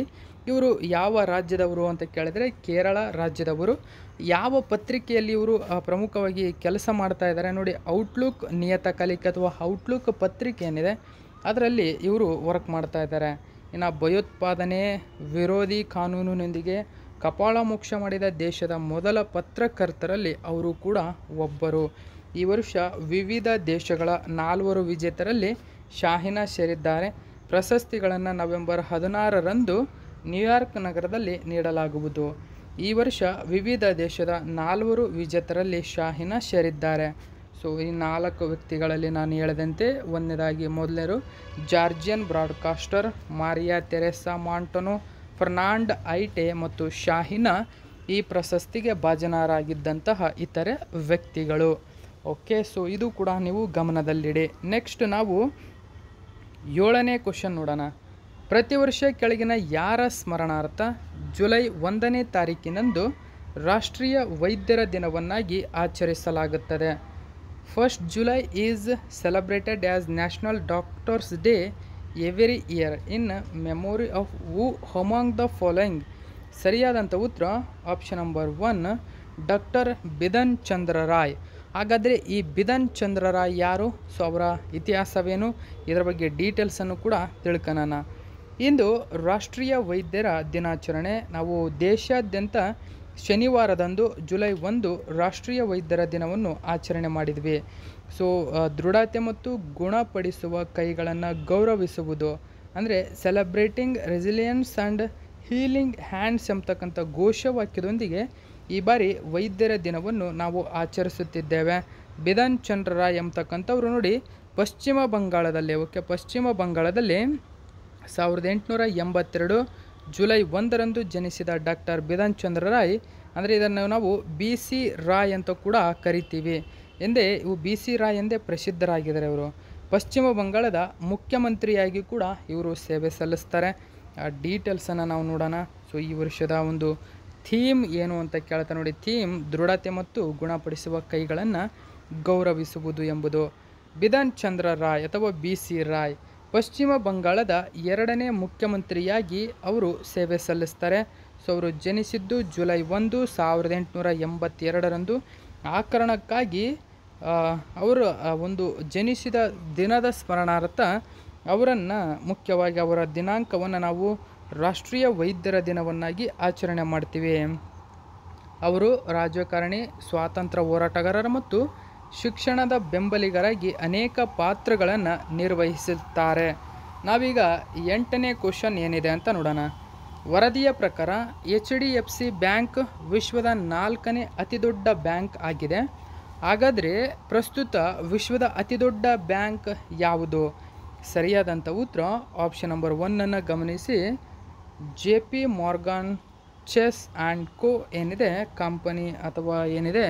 ಇವರು ಯಾವ ರಾಜ್ಯದವರು ಅಂತ ಕೇಳಿದರೆ ಕೇರಳ ರಾಜ್ಯದವರು ಯಾವ ಪತ್ರಿಕೆಯಲ್ಲಿ ಇವರು ಪ್ರಮುಖವಾಗಿ ಕೆಲಸ ಮಾಡ್ತಾ ಇದ್ದಾರೆ ನೋಡಿ ಔಟ್ಲುಕ್ ನಿಯತಕಾಲಿಕೆ ಅಥವಾ ಔಟ್ಲುಕ್ ಪತ್ರಿಕೆ ಏನಿದೆ ಅದರಲ್ಲಿ ಇವರು ವರ್ಕ್ ಮಾಡ್ತಾ ಇದ್ದಾರೆ ಇನ್ನು ಭಯೋತ್ಪಾದನೆ ವಿರೋಧಿ ಕಾನೂನಿನೊಂದಿಗೆ ಕಪಾಳಮೋಕ್ಷ ಮಾಡಿದ ದೇಶದ ಮೊದಲ ಪತ್ರಕರ್ತರಲ್ಲಿ ಅವರು ಕೂಡ ಒಬ್ಬರು ಈ ವರ್ಷ ವಿವಿಧ ದೇಶಗಳ ನಾಲ್ವರು ವಿಜೇತರಲ್ಲಿ ಶಾಹಿನಾ ಸೇರಿದ್ದಾರೆ ಪ್ರಶಸ್ತಿಗಳನ್ನು ನವೆಂಬರ್ ಹದಿನಾರರಂದು ನ್ಯೂಯಾರ್ಕ್ ನಗರದಲ್ಲಿ ನೀಡಲಾಗುವುದು ಈ ವರ್ಷ ವಿವಿಧ ದೇಶದ ನಾಲ್ವರು ವಿಜೇತರಲ್ಲಿ ಶಾಹಿನ ಸೇರಿದ್ದಾರೆ ಸೊ ಈ ನಾಲ್ಕು ವ್ಯಕ್ತಿಗಳಲ್ಲಿ ನಾನು ಹೇಳದಂತೆ ಒಂದನೇದಾಗಿ ಮೊದಲನೇರು Georgian broadcaster Maria Teresa Montano ಫರ್ನಾಂಡ್ ಐಟೆ ಮತ್ತು ಶಾಹಿನ ಈ ಪ್ರಶಸ್ತಿಗೆ ಭಾಜನರಾಗಿದ್ದಂತಹ ಇತರೆ ವ್ಯಕ್ತಿಗಳು ಓಕೆ ಸೊ ಇದು ಕೂಡ ನೀವು ಗಮನದಲ್ಲಿಡಿ ನೆಕ್ಸ್ಟ್ ನಾವು ಏಳನೇ ಕ್ವಶನ್ ನೋಡೋಣ ಪ್ರತಿ ವರ್ಷ ಕೆಳಗಿನ ಯಾರ ಸ್ಮರಣಾರ್ಥ ಜುಲೈ ಒಂದನೇ ತಾರೀಕಿನಂದು ರಾಷ್ಟ್ರೀಯ ವೈದ್ಯರ ದಿನವನ್ನಾಗಿ ಆಚರಿಸಲಾಗುತ್ತದೆ first July is celebrated as national doctors day every year in memory of who among the following ಸರಿಯಾದಂಥ ಉತ್ತರ option number one doctor Bidhan Chandra Roy ಹಾಗಾದರೆ ಈ ಬಿದನ್ ಚಂದ್ರ ರಾಯ್ ಯಾರು ಸೊ ಅವರ ಇತಿಹಾಸವೇನು ಇದರ ಬಗ್ಗೆ ಡೀಟೇಲ್ಸನ್ನು ಕೂಡ ತಿಳ್ಕೊಳ್ಳೋಣ ಇಂದು ರಾಷ್ಟ್ರೀಯ ವೈದ್ಯರ ದಿನಾಚರಣೆ ನಾವು ದೇಶಾದ್ಯಂತ ಶನಿವಾರದಂದು ಜುಲೈ ಒಂದು ರಾಷ್ಟ್ರೀಯ ವೈದ್ಯರ ದಿನವನ್ನು ಆಚರಣೆ ಮಾಡಿದ್ವಿ ಸೊ ದೃಢತೆ ಮತ್ತು ಗುಣಪಡಿಸುವ ಕೈಗಳನ್ನು ಗೌರವಿಸುವುದು ಅಂದರೆ celebrating resilience and healing hands ಎಂಬತಕ್ಕಂಥ ಘೋಷವಾಕ್ಯದೊಂದಿಗೆ ಈ ಬಾರಿ ವೈದ್ಯರ ದಿನವನ್ನು ನಾವು ಆಚರಿಸುತ್ತಿದ್ದೇವೆ ಬಿದನ್ ಚಂದ್ರ ಎಂಬತಕ್ಕಂಥವ್ರು ನೋಡಿ ಪಶ್ಚಿಮ ಬಂಗಾಳದಲ್ಲಿ ಓಕೆ ಪಶ್ಚಿಮ ಬಂಗಾಳದಲ್ಲಿ ಸಾವಿರದ ಎಂಟುನೂರ ಎಂಬತ್ತೆರಡು ಜುಲೈ ಒಂದರಂದು ಜನಿಸಿದ ಡಾಕ್ಟರ್ ಬಿಧಾನ್ ಚಂದ್ರ ರಾಯ್ ಅಂದರೆ ಇದನ್ನು ನಾವು ಬಿ ಸಿ ರಾಯ್ ಅಂತ ಕೂಡ ಕರಿತೀವಿ ಎಂದೇ ಇವು ಬಿ ಸಿ ರಾಯ್ ಎಂದೇ ಪ್ರಸಿದ್ಧರಾಗಿದ್ದಾರೆ ಇವರು ಪಶ್ಚಿಮ ಬಂಗಾಳದ ಮುಖ್ಯಮಂತ್ರಿಯಾಗಿ ಕೂಡ ಇವರು ಸೇವೆ ಸಲ್ಲಿಸ್ತಾರೆ ಆ ಡೀಟೇಲ್ಸನ್ನು ನಾವು ನೋಡೋಣ ಸೊ ಈ ವರ್ಷದ ಒಂದು ಥೀಮ್ ಏನು ಅಂತ ಕೇಳ್ತಾ ನೋಡಿ ಥೀಮ್ ದೃಢತೆ ಮತ್ತು ಗುಣಪಡಿಸುವ ಕೈಗಳನ್ನು ಗೌರವಿಸುವುದು ಎಂಬುದು ಬಿಧಾನ್ ಚಂದ್ರ ರಾಯ್ ಅಥವಾ ಬಿ ಸಿ ರಾಯ್ ಪಶ್ಚಿಮ ಬಂಗಾಳದ ಎರಡನೇ ಮುಖ್ಯಮಂತ್ರಿಯಾಗಿ ಅವರು ಸೇವೆ ಸಲ್ಲಿಸ್ತಾರೆ ಸೊ ಅವರು ಜನಿಸಿದ್ದು ಜುಲೈ ಒಂದು ಸಾವಿರದ ಎಂಟುನೂರ ಎಂಬತ್ತೆರಡರಂದು ಆ ಕಾರಣಕ್ಕಾಗಿ ಅವರು ಒಂದು ಜನಿಸಿದ ದಿನದ ಸ್ಮರಣಾರ್ಥ ಅವರನ್ನು ಮುಖ್ಯವಾಗಿ ಅವರ ದಿನಾಂಕವನ್ನು ನಾವು ರಾಷ್ಟ್ರೀಯ ವೈದ್ಯರ ದಿನವನ್ನಾಗಿ ಆಚರಣೆ ಮಾಡ್ತೀವಿ ಅವರು ರಾಜಕಾರಣಿ ಸ್ವಾತಂತ್ರ್ಯ ಹೋರಾಟಗಾರರ ಮತ್ತು ಶಿಕ್ಷಣದ ಬೆಂಬಲಿಗರಾಗಿ ಅನೇಕ ಪಾತ್ರಗಳನ್ನು ನಿರ್ವಹಿಸುತ್ತಾರೆ ನಾವೀಗ ಎಂಟನೇ ಕ್ವಶನ್ ಏನಿದೆ ಅಂತ ನೋಡೋಣ ವರದಿಯ ಪ್ರಕಾರ H D F C bank ವಿಶ್ವದ ನಾಲ್ಕನೇ ಅತಿದೊಡ್ಡ ಬ್ಯಾಂಕ್ ಆಗಿದೆ ಹಾಗಾದರೆ ಪ್ರಸ್ತುತ ವಿಶ್ವದ ಅತಿದೊಡ್ಡ ಬ್ಯಾಂಕ್ ಯಾವುದು ಸರಿಯಾದಂಥ ಉತ್ತರ ಆಪ್ಷನ್ ನಂಬರ್ ಒನ್ನನ್ನು ಗಮನಿಸಿ J P Morgan Chase and co ಏನಿದೆ ಕಂಪನಿ ಅಥವಾ ಏನಿದೆ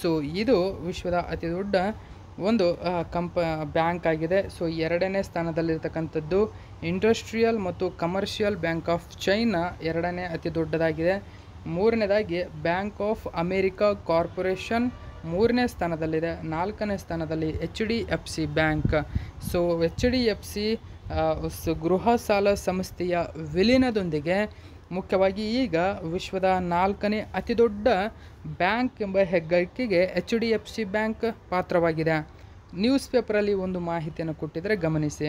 ಸೊ ಇದು ವಿಶ್ವದ ಅತಿ ದೊಡ್ಡ ಒಂದು ಕಂಪ ಬ್ಯಾಂಕ್ ಆಗಿದೆ ಸೊ ಎರಡನೇ ಸ್ಥಾನದಲ್ಲಿರ್ತಕ್ಕಂಥದ್ದು ಇಂಡಸ್ಟ್ರಿಯಲ್ ಮತ್ತು ಕಮರ್ಷಿಯಲ್ ಬ್ಯಾಂಕ್ ಆಫ್ ಚೈನಾ ಎರಡನೇ ಅತಿ ದೊಡ್ಡದಾಗಿದೆ ಮೂರನೇದಾಗಿ ಬ್ಯಾಂಕ್ ಆಫ್ ಅಮೇರಿಕಾ ಕಾರ್ಪೊರೇಷನ್ ಮೂರನೇ ಸ್ಥಾನದಲ್ಲಿದೆ ನಾಲ್ಕನೇ ಸ್ಥಾನದಲ್ಲಿ H D F C bank so H D F C ಗೃಹ ಸಾಲ ಸಂಸ್ಥೆಯ ವಿಲೀನದೊಂದಿಗೆ ಮುಖ್ಯವಾಗಿ ಈಗ ವಿಶ್ವದ ನಾಲ್ಕನೇ ಅತಿ ದೊಡ್ಡ ಬ್ಯಾಂಕ್ ಎಂಬ ಹೆಗ್ಗಳಿಕೆಗೆ H D F C bank ಪಾತ್ರವಾಗಿದೆ ನ್ಯೂಸ್ ಪೇಪರಲ್ಲಿ ಒಂದು ಮಾಹಿತಿಯನ್ನು ಕೊಟ್ಟಿದ್ದರೆ ಗಮನಿಸಿ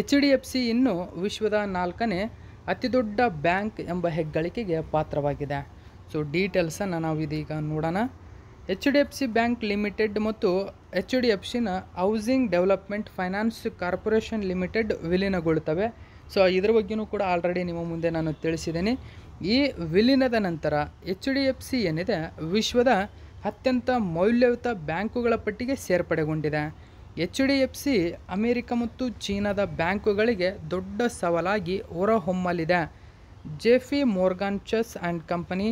ಎಚ್ ಡಿ ಎಫ್ ಸಿ ಇನ್ನು ವಿಶ್ವದ ನಾಲ್ಕನೇ ಅತಿ ದೊಡ್ಡ ಬ್ಯಾಂಕ್ ಎಂಬ ಹೆಗ್ಗಳಿಕೆಗೆ ಪಾತ್ರವಾಗಿದೆ ಸೊ ಡೀಟೇಲ್ಸನ್ನು ನಾವು ಇದೀಗ ನೋಡೋಣ H D F C bank limited ಮತ್ತು ಎಚ್ ಡಿ ಎಫ್ ಸಿನ housing development finance corporation limited ವಿಲೀನಗೊಳ್ಳುತ್ತವೆ ಸೊ ಇದರ ಬಗ್ಗೆಯೂ ಕೂಡ ಆಲ್ರೆಡಿ ನಿಮ್ಮ ಮುಂದೆ ನಾನು ತಿಳಿಸಿದ್ದೇನೆ ಈ ವಿಲೀನದ ನಂತರ ಎಚ್ ಡಿ ಎಫ್ ಸಿ ಏನಿದೆ ವಿಶ್ವದ ಅತ್ಯಂತ ಮೌಲ್ಯಯುತ ಬ್ಯಾಂಕುಗಳ ಪಟ್ಟಿಗೆ ಸೇರ್ಪಡೆಗೊಂಡಿದೆ H D F C America ಮತ್ತು ಚೀನಾದ ಬ್ಯಾಂಕುಗಳಿಗೆ ದೊಡ್ಡ ಸವಾಲಾಗಿ ಹೊರಹೊಮ್ಮಲಿದೆ J P Morgan Chase and company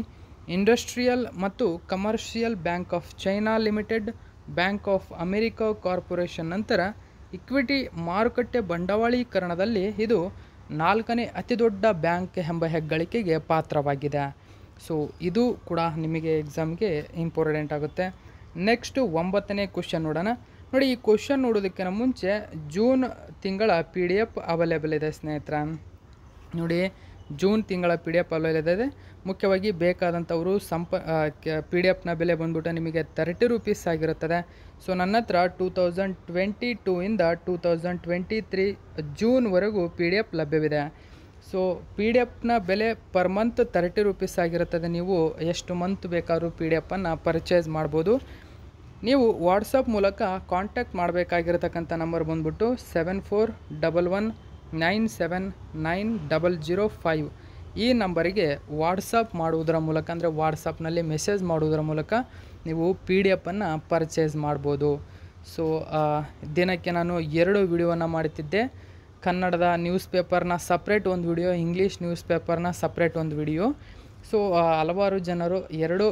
industrial ಮತ್ತು commercial bank of China limited bank of America corporation ನಂತರ ಇಕ್ವಿಟಿ ಮಾರುಕಟ್ಟೆ ಬಂಡವಾಳೀಕರಣದಲ್ಲಿ ಇದು ನಾಲ್ಕನೇ ಅತಿದೊಡ್ಡ ಬ್ಯಾಂಕ್ ಎಂಬ ಹೆಗ್ಗಳಿಕೆಗೆ ಪಾತ್ರವಾಗಿದೆ ಸೊ ಇದು ಕೂಡ ನಿಮಗೆ ಎಕ್ಸಾಮ್ಗೆ ಇಂಪಾರ್ಟೆಂಟ್ ಆಗುತ್ತೆ ನೆಕ್ಸ್ಟು ಒಂಬತ್ತನೇ ಕ್ವಶನ್ ನೋಡೋಣ ನೋಡಿ ಈ ಕ್ವಶನ್ ನೋಡೋದಕ್ಕಿಂತ ಮುಂಚೆ ಜೂನ್ ತಿಂಗಳ ಪಿ ಡಿ ಎಫ್ ಅವೈಲೇಬಲ್ ಇದೆ ಸ್ನೇಹಿತರ ನೋಡಿ ಜೂನ್ ತಿಂಗಳ ಪಿ ಡಿ ಎಫ್ ಅವೈಲೇಬಲ್ ಇದೆ ಮುಖ್ಯವಾಗಿ ಬೇಕಾದಂಥವರು ಸಂಪ ಪಿ ಡಿ ಎಫ್ನ ಬೆಲೆ ಬಂದುಬಿಟ್ಟು ನಿಮಗೆ ತರ್ಟಿ ರುಪೀಸ್ ಆಗಿರುತ್ತದೆ ಸೊ ನನ್ನ ಹತ್ರ ಟೂ ತೌಸಂಡ್ ಟ್ವೆಂಟಿ ಟೂ ಇಂದ ಟೂ ತೌಸಂಡ್ ಟ್ವೆಂಟಿ ತ್ರೀ ಜೂನ್ವರೆಗೂ ಪಿ ಡಿ ಎಫ್ ಲಭ್ಯವಿದೆ ಸೊ ಪಿ ಡಿ ಎಫ್ನ ಬೆಲೆ ಪರ್ ಮಂತ್ ತರ್ಟಿ ರುಪೀಸ್ ಆಗಿರುತ್ತದೆ ನೀವು ಎಷ್ಟು ಮಂತ್ ಬೇಕಾದರೂ ಪಿ ಡಿ ಎಫನ್ನು ಪರ್ಚೇಸ್ ಮಾಡ್ಬೋದು ನೀವು ವಾಟ್ಸಪ್ ಮೂಲಕ ಕಾಂಟ್ಯಾಕ್ಟ್ ಮಾಡಬೇಕಾಗಿರತಕ್ಕಂಥ ನಂಬರ್ ಬಂದ್ಬಿಟ್ಟು seven four double one nine seven nine double zero five ಈ ನಂಬರಿಗೆ ವಾಟ್ಸಪ್ ಮಾಡುವುದರ ಮೂಲಕ ಅಂದರೆ ವಾಟ್ಸಪ್ನಲ್ಲಿ ಮೆಸೇಜ್ ಮಾಡುವುದರ ಮೂಲಕ ನೀವು ಪಿ ಡಿ ಎಫನ್ನು ಪರ್ಚೇಸ್ ಮಾಡ್ಬೋದು ಸೊ ದಿನಕ್ಕೆ ನಾನು ಎರಡು ವಿಡಿಯೋವನ್ನು ಮಾಡ್ತಿದ್ದೆ ಕನ್ನಡದ ನ್ಯೂಸ್ ಪೇಪರ್ನ ಸಪ್ರೇಟ್ ಒಂದು ವಿಡಿಯೋ ಇಂಗ್ಲೀಷ್ ನ್ಯೂಸ್ ಪೇಪರ್ನ ಸಪ್ರೇಟ್ ಒಂದು ವಿಡಿಯೋ ಸೊ ಹಲವಾರು ಜನರು ಎರಡು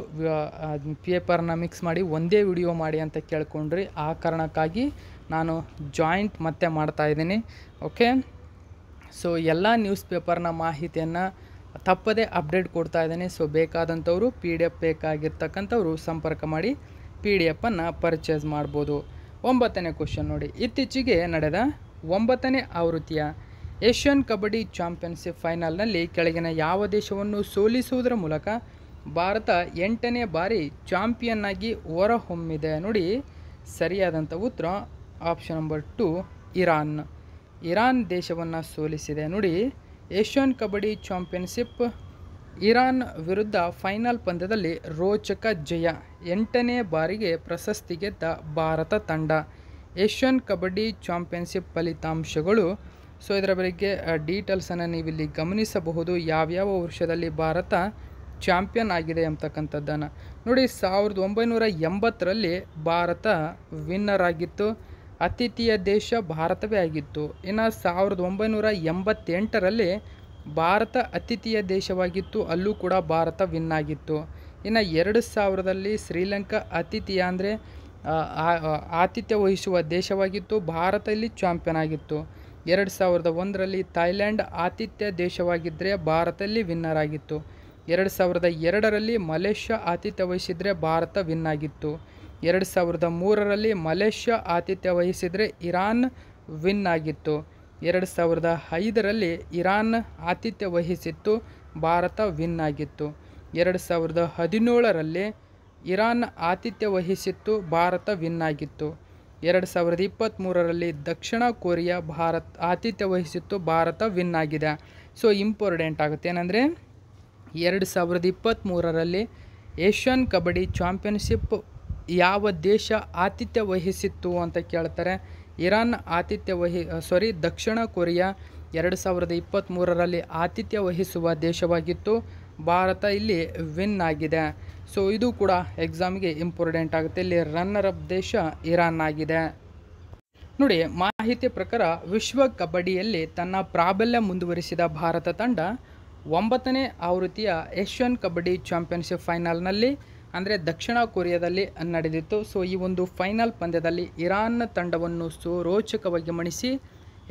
ಪೇಪರ್ನ ಮಿಕ್ಸ್ ಮಾಡಿ ಒಂದೇ ವಿಡಿಯೋ ಮಾಡಿ ಅಂತ ಕೇಳ್ಕೊಂಡ್ರಿ ಆ ಕಾರಣಕ್ಕಾಗಿ ನಾನು ಜಾಯಿಂಟ್ ಮತ್ತೆ ಮಾಡ್ತಾಯಿದ್ದೀನಿ ಓಕೆ ಸೊ ಎಲ್ಲ ನ್ಯೂಸ್ ಪೇಪರ್ನ ಮಾಹಿತಿಯನ್ನು ತಪ್ಪದೇ ಅಪ್ಡೇಟ್ ಕೊಡ್ತಾ ಇದ್ದೇನೆ ಸೊ ಬೇಕಾದಂಥವರು ಪಿ ಡಿ ಎಫ್ ಬೇಕಾಗಿರ್ತಕ್ಕಂಥವ್ರು ಸಂಪರ್ಕ ಮಾಡಿ ಪಿ ಡಿ ಎಫನ್ನು ಪರ್ಚೇಸ್ ಮಾಡ್ಬೋದು ಒಂಬತ್ತನೇ ಕ್ವಶನ್ ನೋಡಿ ಇತ್ತೀಚೆಗೆ ನಡೆದ ಒಂಬತ್ತನೇ ಆವೃತ್ತಿಯ ಏಷ್ಯನ್ ಕಬಡ್ಡಿ ಚಾಂಪಿಯನ್ಶಿಪ್ ಫೈನಲ್ನಲ್ಲಿ ಕೆಳಗಿನ ಯಾವ ದೇಶವನ್ನು ಸೋಲಿಸುವುದರ ಮೂಲಕ ಭಾರತ ಎಂಟನೇ ಬಾರಿ ಚಾಂಪಿಯನ್ ಆಗಿ ಹೊರಹೊಮ್ಮಿದೆ ನೋಡಿ ಸರಿಯಾದಂಥ ಉತ್ತರ option number two Iran Iran ದೇಶವನ್ನು ಸೋಲಿಸಿದೆ ನೋಡಿ ಏಷ್ಯನ್ ಕಬಡ್ಡಿ ಚಾಂಪಿಯನ್ಶಿಪ್ ಇರಾನ್ ವಿರುದ್ಧ ಫೈನಲ್ ಪಂದ್ಯದಲ್ಲಿ ರೋಚಕ ಜಯ ಎಂಟನೇ ಬಾರಿಗೆ ಪ್ರಶಸ್ತಿ ಗೆದ್ದ ಭಾರತ ತಂಡ ಏಷ್ಯನ್ ಕಬಡ್ಡಿ ಚಾಂಪಿಯನ್ಶಿಪ್ ಫಲಿತಾಂಶಗಳು ಸೊ ಇದರ ಬಗ್ಗೆ ಡೀಟೇಲ್ಸನ್ನು ನೀವಿಲ್ಲಿ ಗಮನಿಸಬಹುದು ಯಾವ್ಯಾವ ವರ್ಷದಲ್ಲಿ ಭಾರತ ಚಾಂಪಿಯನ್ ಆಗಿದೆ ಅಂತಕ್ಕಂಥದ್ದನ್ನು ನೋಡಿ ಸಾವಿರದ ಒಂಬೈನೂರ ಎಂಬತ್ತರಲ್ಲಿ ಭಾರತ ವಿನ್ನರ್ ಆಗಿತ್ತು ಅತಿಥಿಯ ದೇಶ ಭಾರತವೇ ಆಗಿತ್ತು ಇನ್ನು ಸಾವಿರದ ಒಂಬೈನೂರ ಎಂಬತ್ತೆಂಟರಲ್ಲಿ ಭಾರತ ಅತಿಥಿಯ ದೇಶವಾಗಿತ್ತು ಅಲ್ಲೂ ಕೂಡ ಭಾರತ ವಿನ್ ಆಗಿತ್ತು ಇನ್ನು ಎರಡು ಸಾವಿರದಲ್ಲಿ ಶ್ರೀಲಂಕಾ ಅತಿಥಿಯ ಅಂದರೆ ಆತಿಥ್ಯ ವಹಿಸುವ ದೇಶವಾಗಿತ್ತು ಭಾರತ ಇಲ್ಲಿ ಚಾಂಪಿಯನ್ ಆಗಿತ್ತು ಎರಡು ಸಾವಿರದ ಒಂದರಲ್ಲಿ ಥೈಲ್ಯಾಂಡ್ ಆತಿಥ್ಯ ದೇಶವಾಗಿದ್ದರೆ ಭಾರತದಲ್ಲಿ ವಿನ್ನರ್ ಆಗಿತ್ತು ಎರಡು ಸಾವಿರದ ಎರಡರಲ್ಲಿ ಮಲೇಷ್ಯಾ ಆತಿಥ್ಯ ವಹಿಸಿದರೆ ಭಾರತ ವಿನ್ ಆಗಿತ್ತು ಎರಡು ಸಾವಿರದ ಮೂರರಲ್ಲಿ ಮಲೇಷ್ಯಾ ಆತಿಥ್ಯ ವಹಿಸಿದರೆ ಇರಾನ್ ವಿನ್ ಆಗಿತ್ತು ಎರಡು ಸಾವಿರದ ಐದರಲ್ಲಿ ಇರಾನ್ ಆತಿಥ್ಯ ವಹಿಸಿತ್ತು ಭಾರತ ವಿನ್ ಆಗಿತ್ತು ಎರಡು ಸಾವಿರದ ಹದಿನೇಳರಲ್ಲಿ ಇರಾನ್ ಆತಿಥ್ಯ ವಹಿಸಿತ್ತು ಭಾರತ ವಿನ್ ಆಗಿತ್ತು ಎರಡು ಸಾವಿರದ ಇಪ್ಪತ್ತ್ಮೂರರಲ್ಲಿ ದಕ್ಷಿಣ ಕೊರಿಯಾ ಭಾರತ್ ಆತಿಥ್ಯ ವಹಿಸಿತ್ತು ಭಾರತ ವಿನ್ ಆಗಿದೆ ಸೊ ಇಂಪಾರ್ಟೆಂಟ್ ಆಗುತ್ತೆ ಏನಂದರೆ ಎರಡು ಸಾವಿರದ ಇಪ್ಪತ್ತ್ಮೂರರಲ್ಲಿ ಏಷ್ಯನ್ ಕಬಡ್ಡಿ ಚಾಂಪಿಯನ್ಶಿಪ್ ಯಾವ ದೇಶ ಆತಿಥ್ಯ ವಹಿಸಿತ್ತು ಅಂತ ಕೇಳ್ತಾರೆ ಇರಾನ್ ಆತಿಥ್ಯ ವಹಿ ಸಾರಿ ದಕ್ಷಿಣ ಕೊರಿಯಾ ಎರಡು ಸಾವಿರದ ಇಪ್ಪತ್ತ್ಮೂರರಲ್ಲಿ ಆತಿಥ್ಯ ವಹಿಸುವ ದೇಶವಾಗಿತ್ತು ಭಾರತ ಇಲ್ಲಿ ವಿನ್ ಆಗಿದೆ ಸೊ ಇದು ಕೂಡ ಎಕ್ಸಾಮ್ಗೆ ಇಂಪಾರ್ಟೆಂಟ್ ಆಗುತ್ತೆ ಇಲ್ಲಿ ರನ್ನರ್ ಅಪ್ ದೇಶ ಇರಾನ್ ಆಗಿದೆ ನೋಡಿ ಮಾಹಿತಿ ಪ್ರಕಾರ ವಿಶ್ವ ಕಬಡ್ಡಿಯಲ್ಲಿ ತನ್ನ ಪ್ರಾಬಲ್ಯ ಮುಂದುವರಿಸಿದ ಭಾರತ ತಂಡ ಒಂಬತ್ತನೇ ಆವೃತ್ತಿಯ ಏಷ್ಯನ್ ಕಬಡ್ಡಿ ಚಾಂಪಿಯನ್ಶಿಪ್ ಫೈನಲ್ನಲ್ಲಿ ಅಂದರೆ ದಕ್ಷಿಣ ಕೊರಿಯಾದಲ್ಲಿ ನಡೆದಿತ್ತು ಸೊ ಈ ಒಂದು ಫೈನಲ್ ಪಂದ್ಯದಲ್ಲಿ ಇರಾನ್ನ ತಂಡವನ್ನು ರೋಚಕವಾಗಿ ಮಣಿಸಿ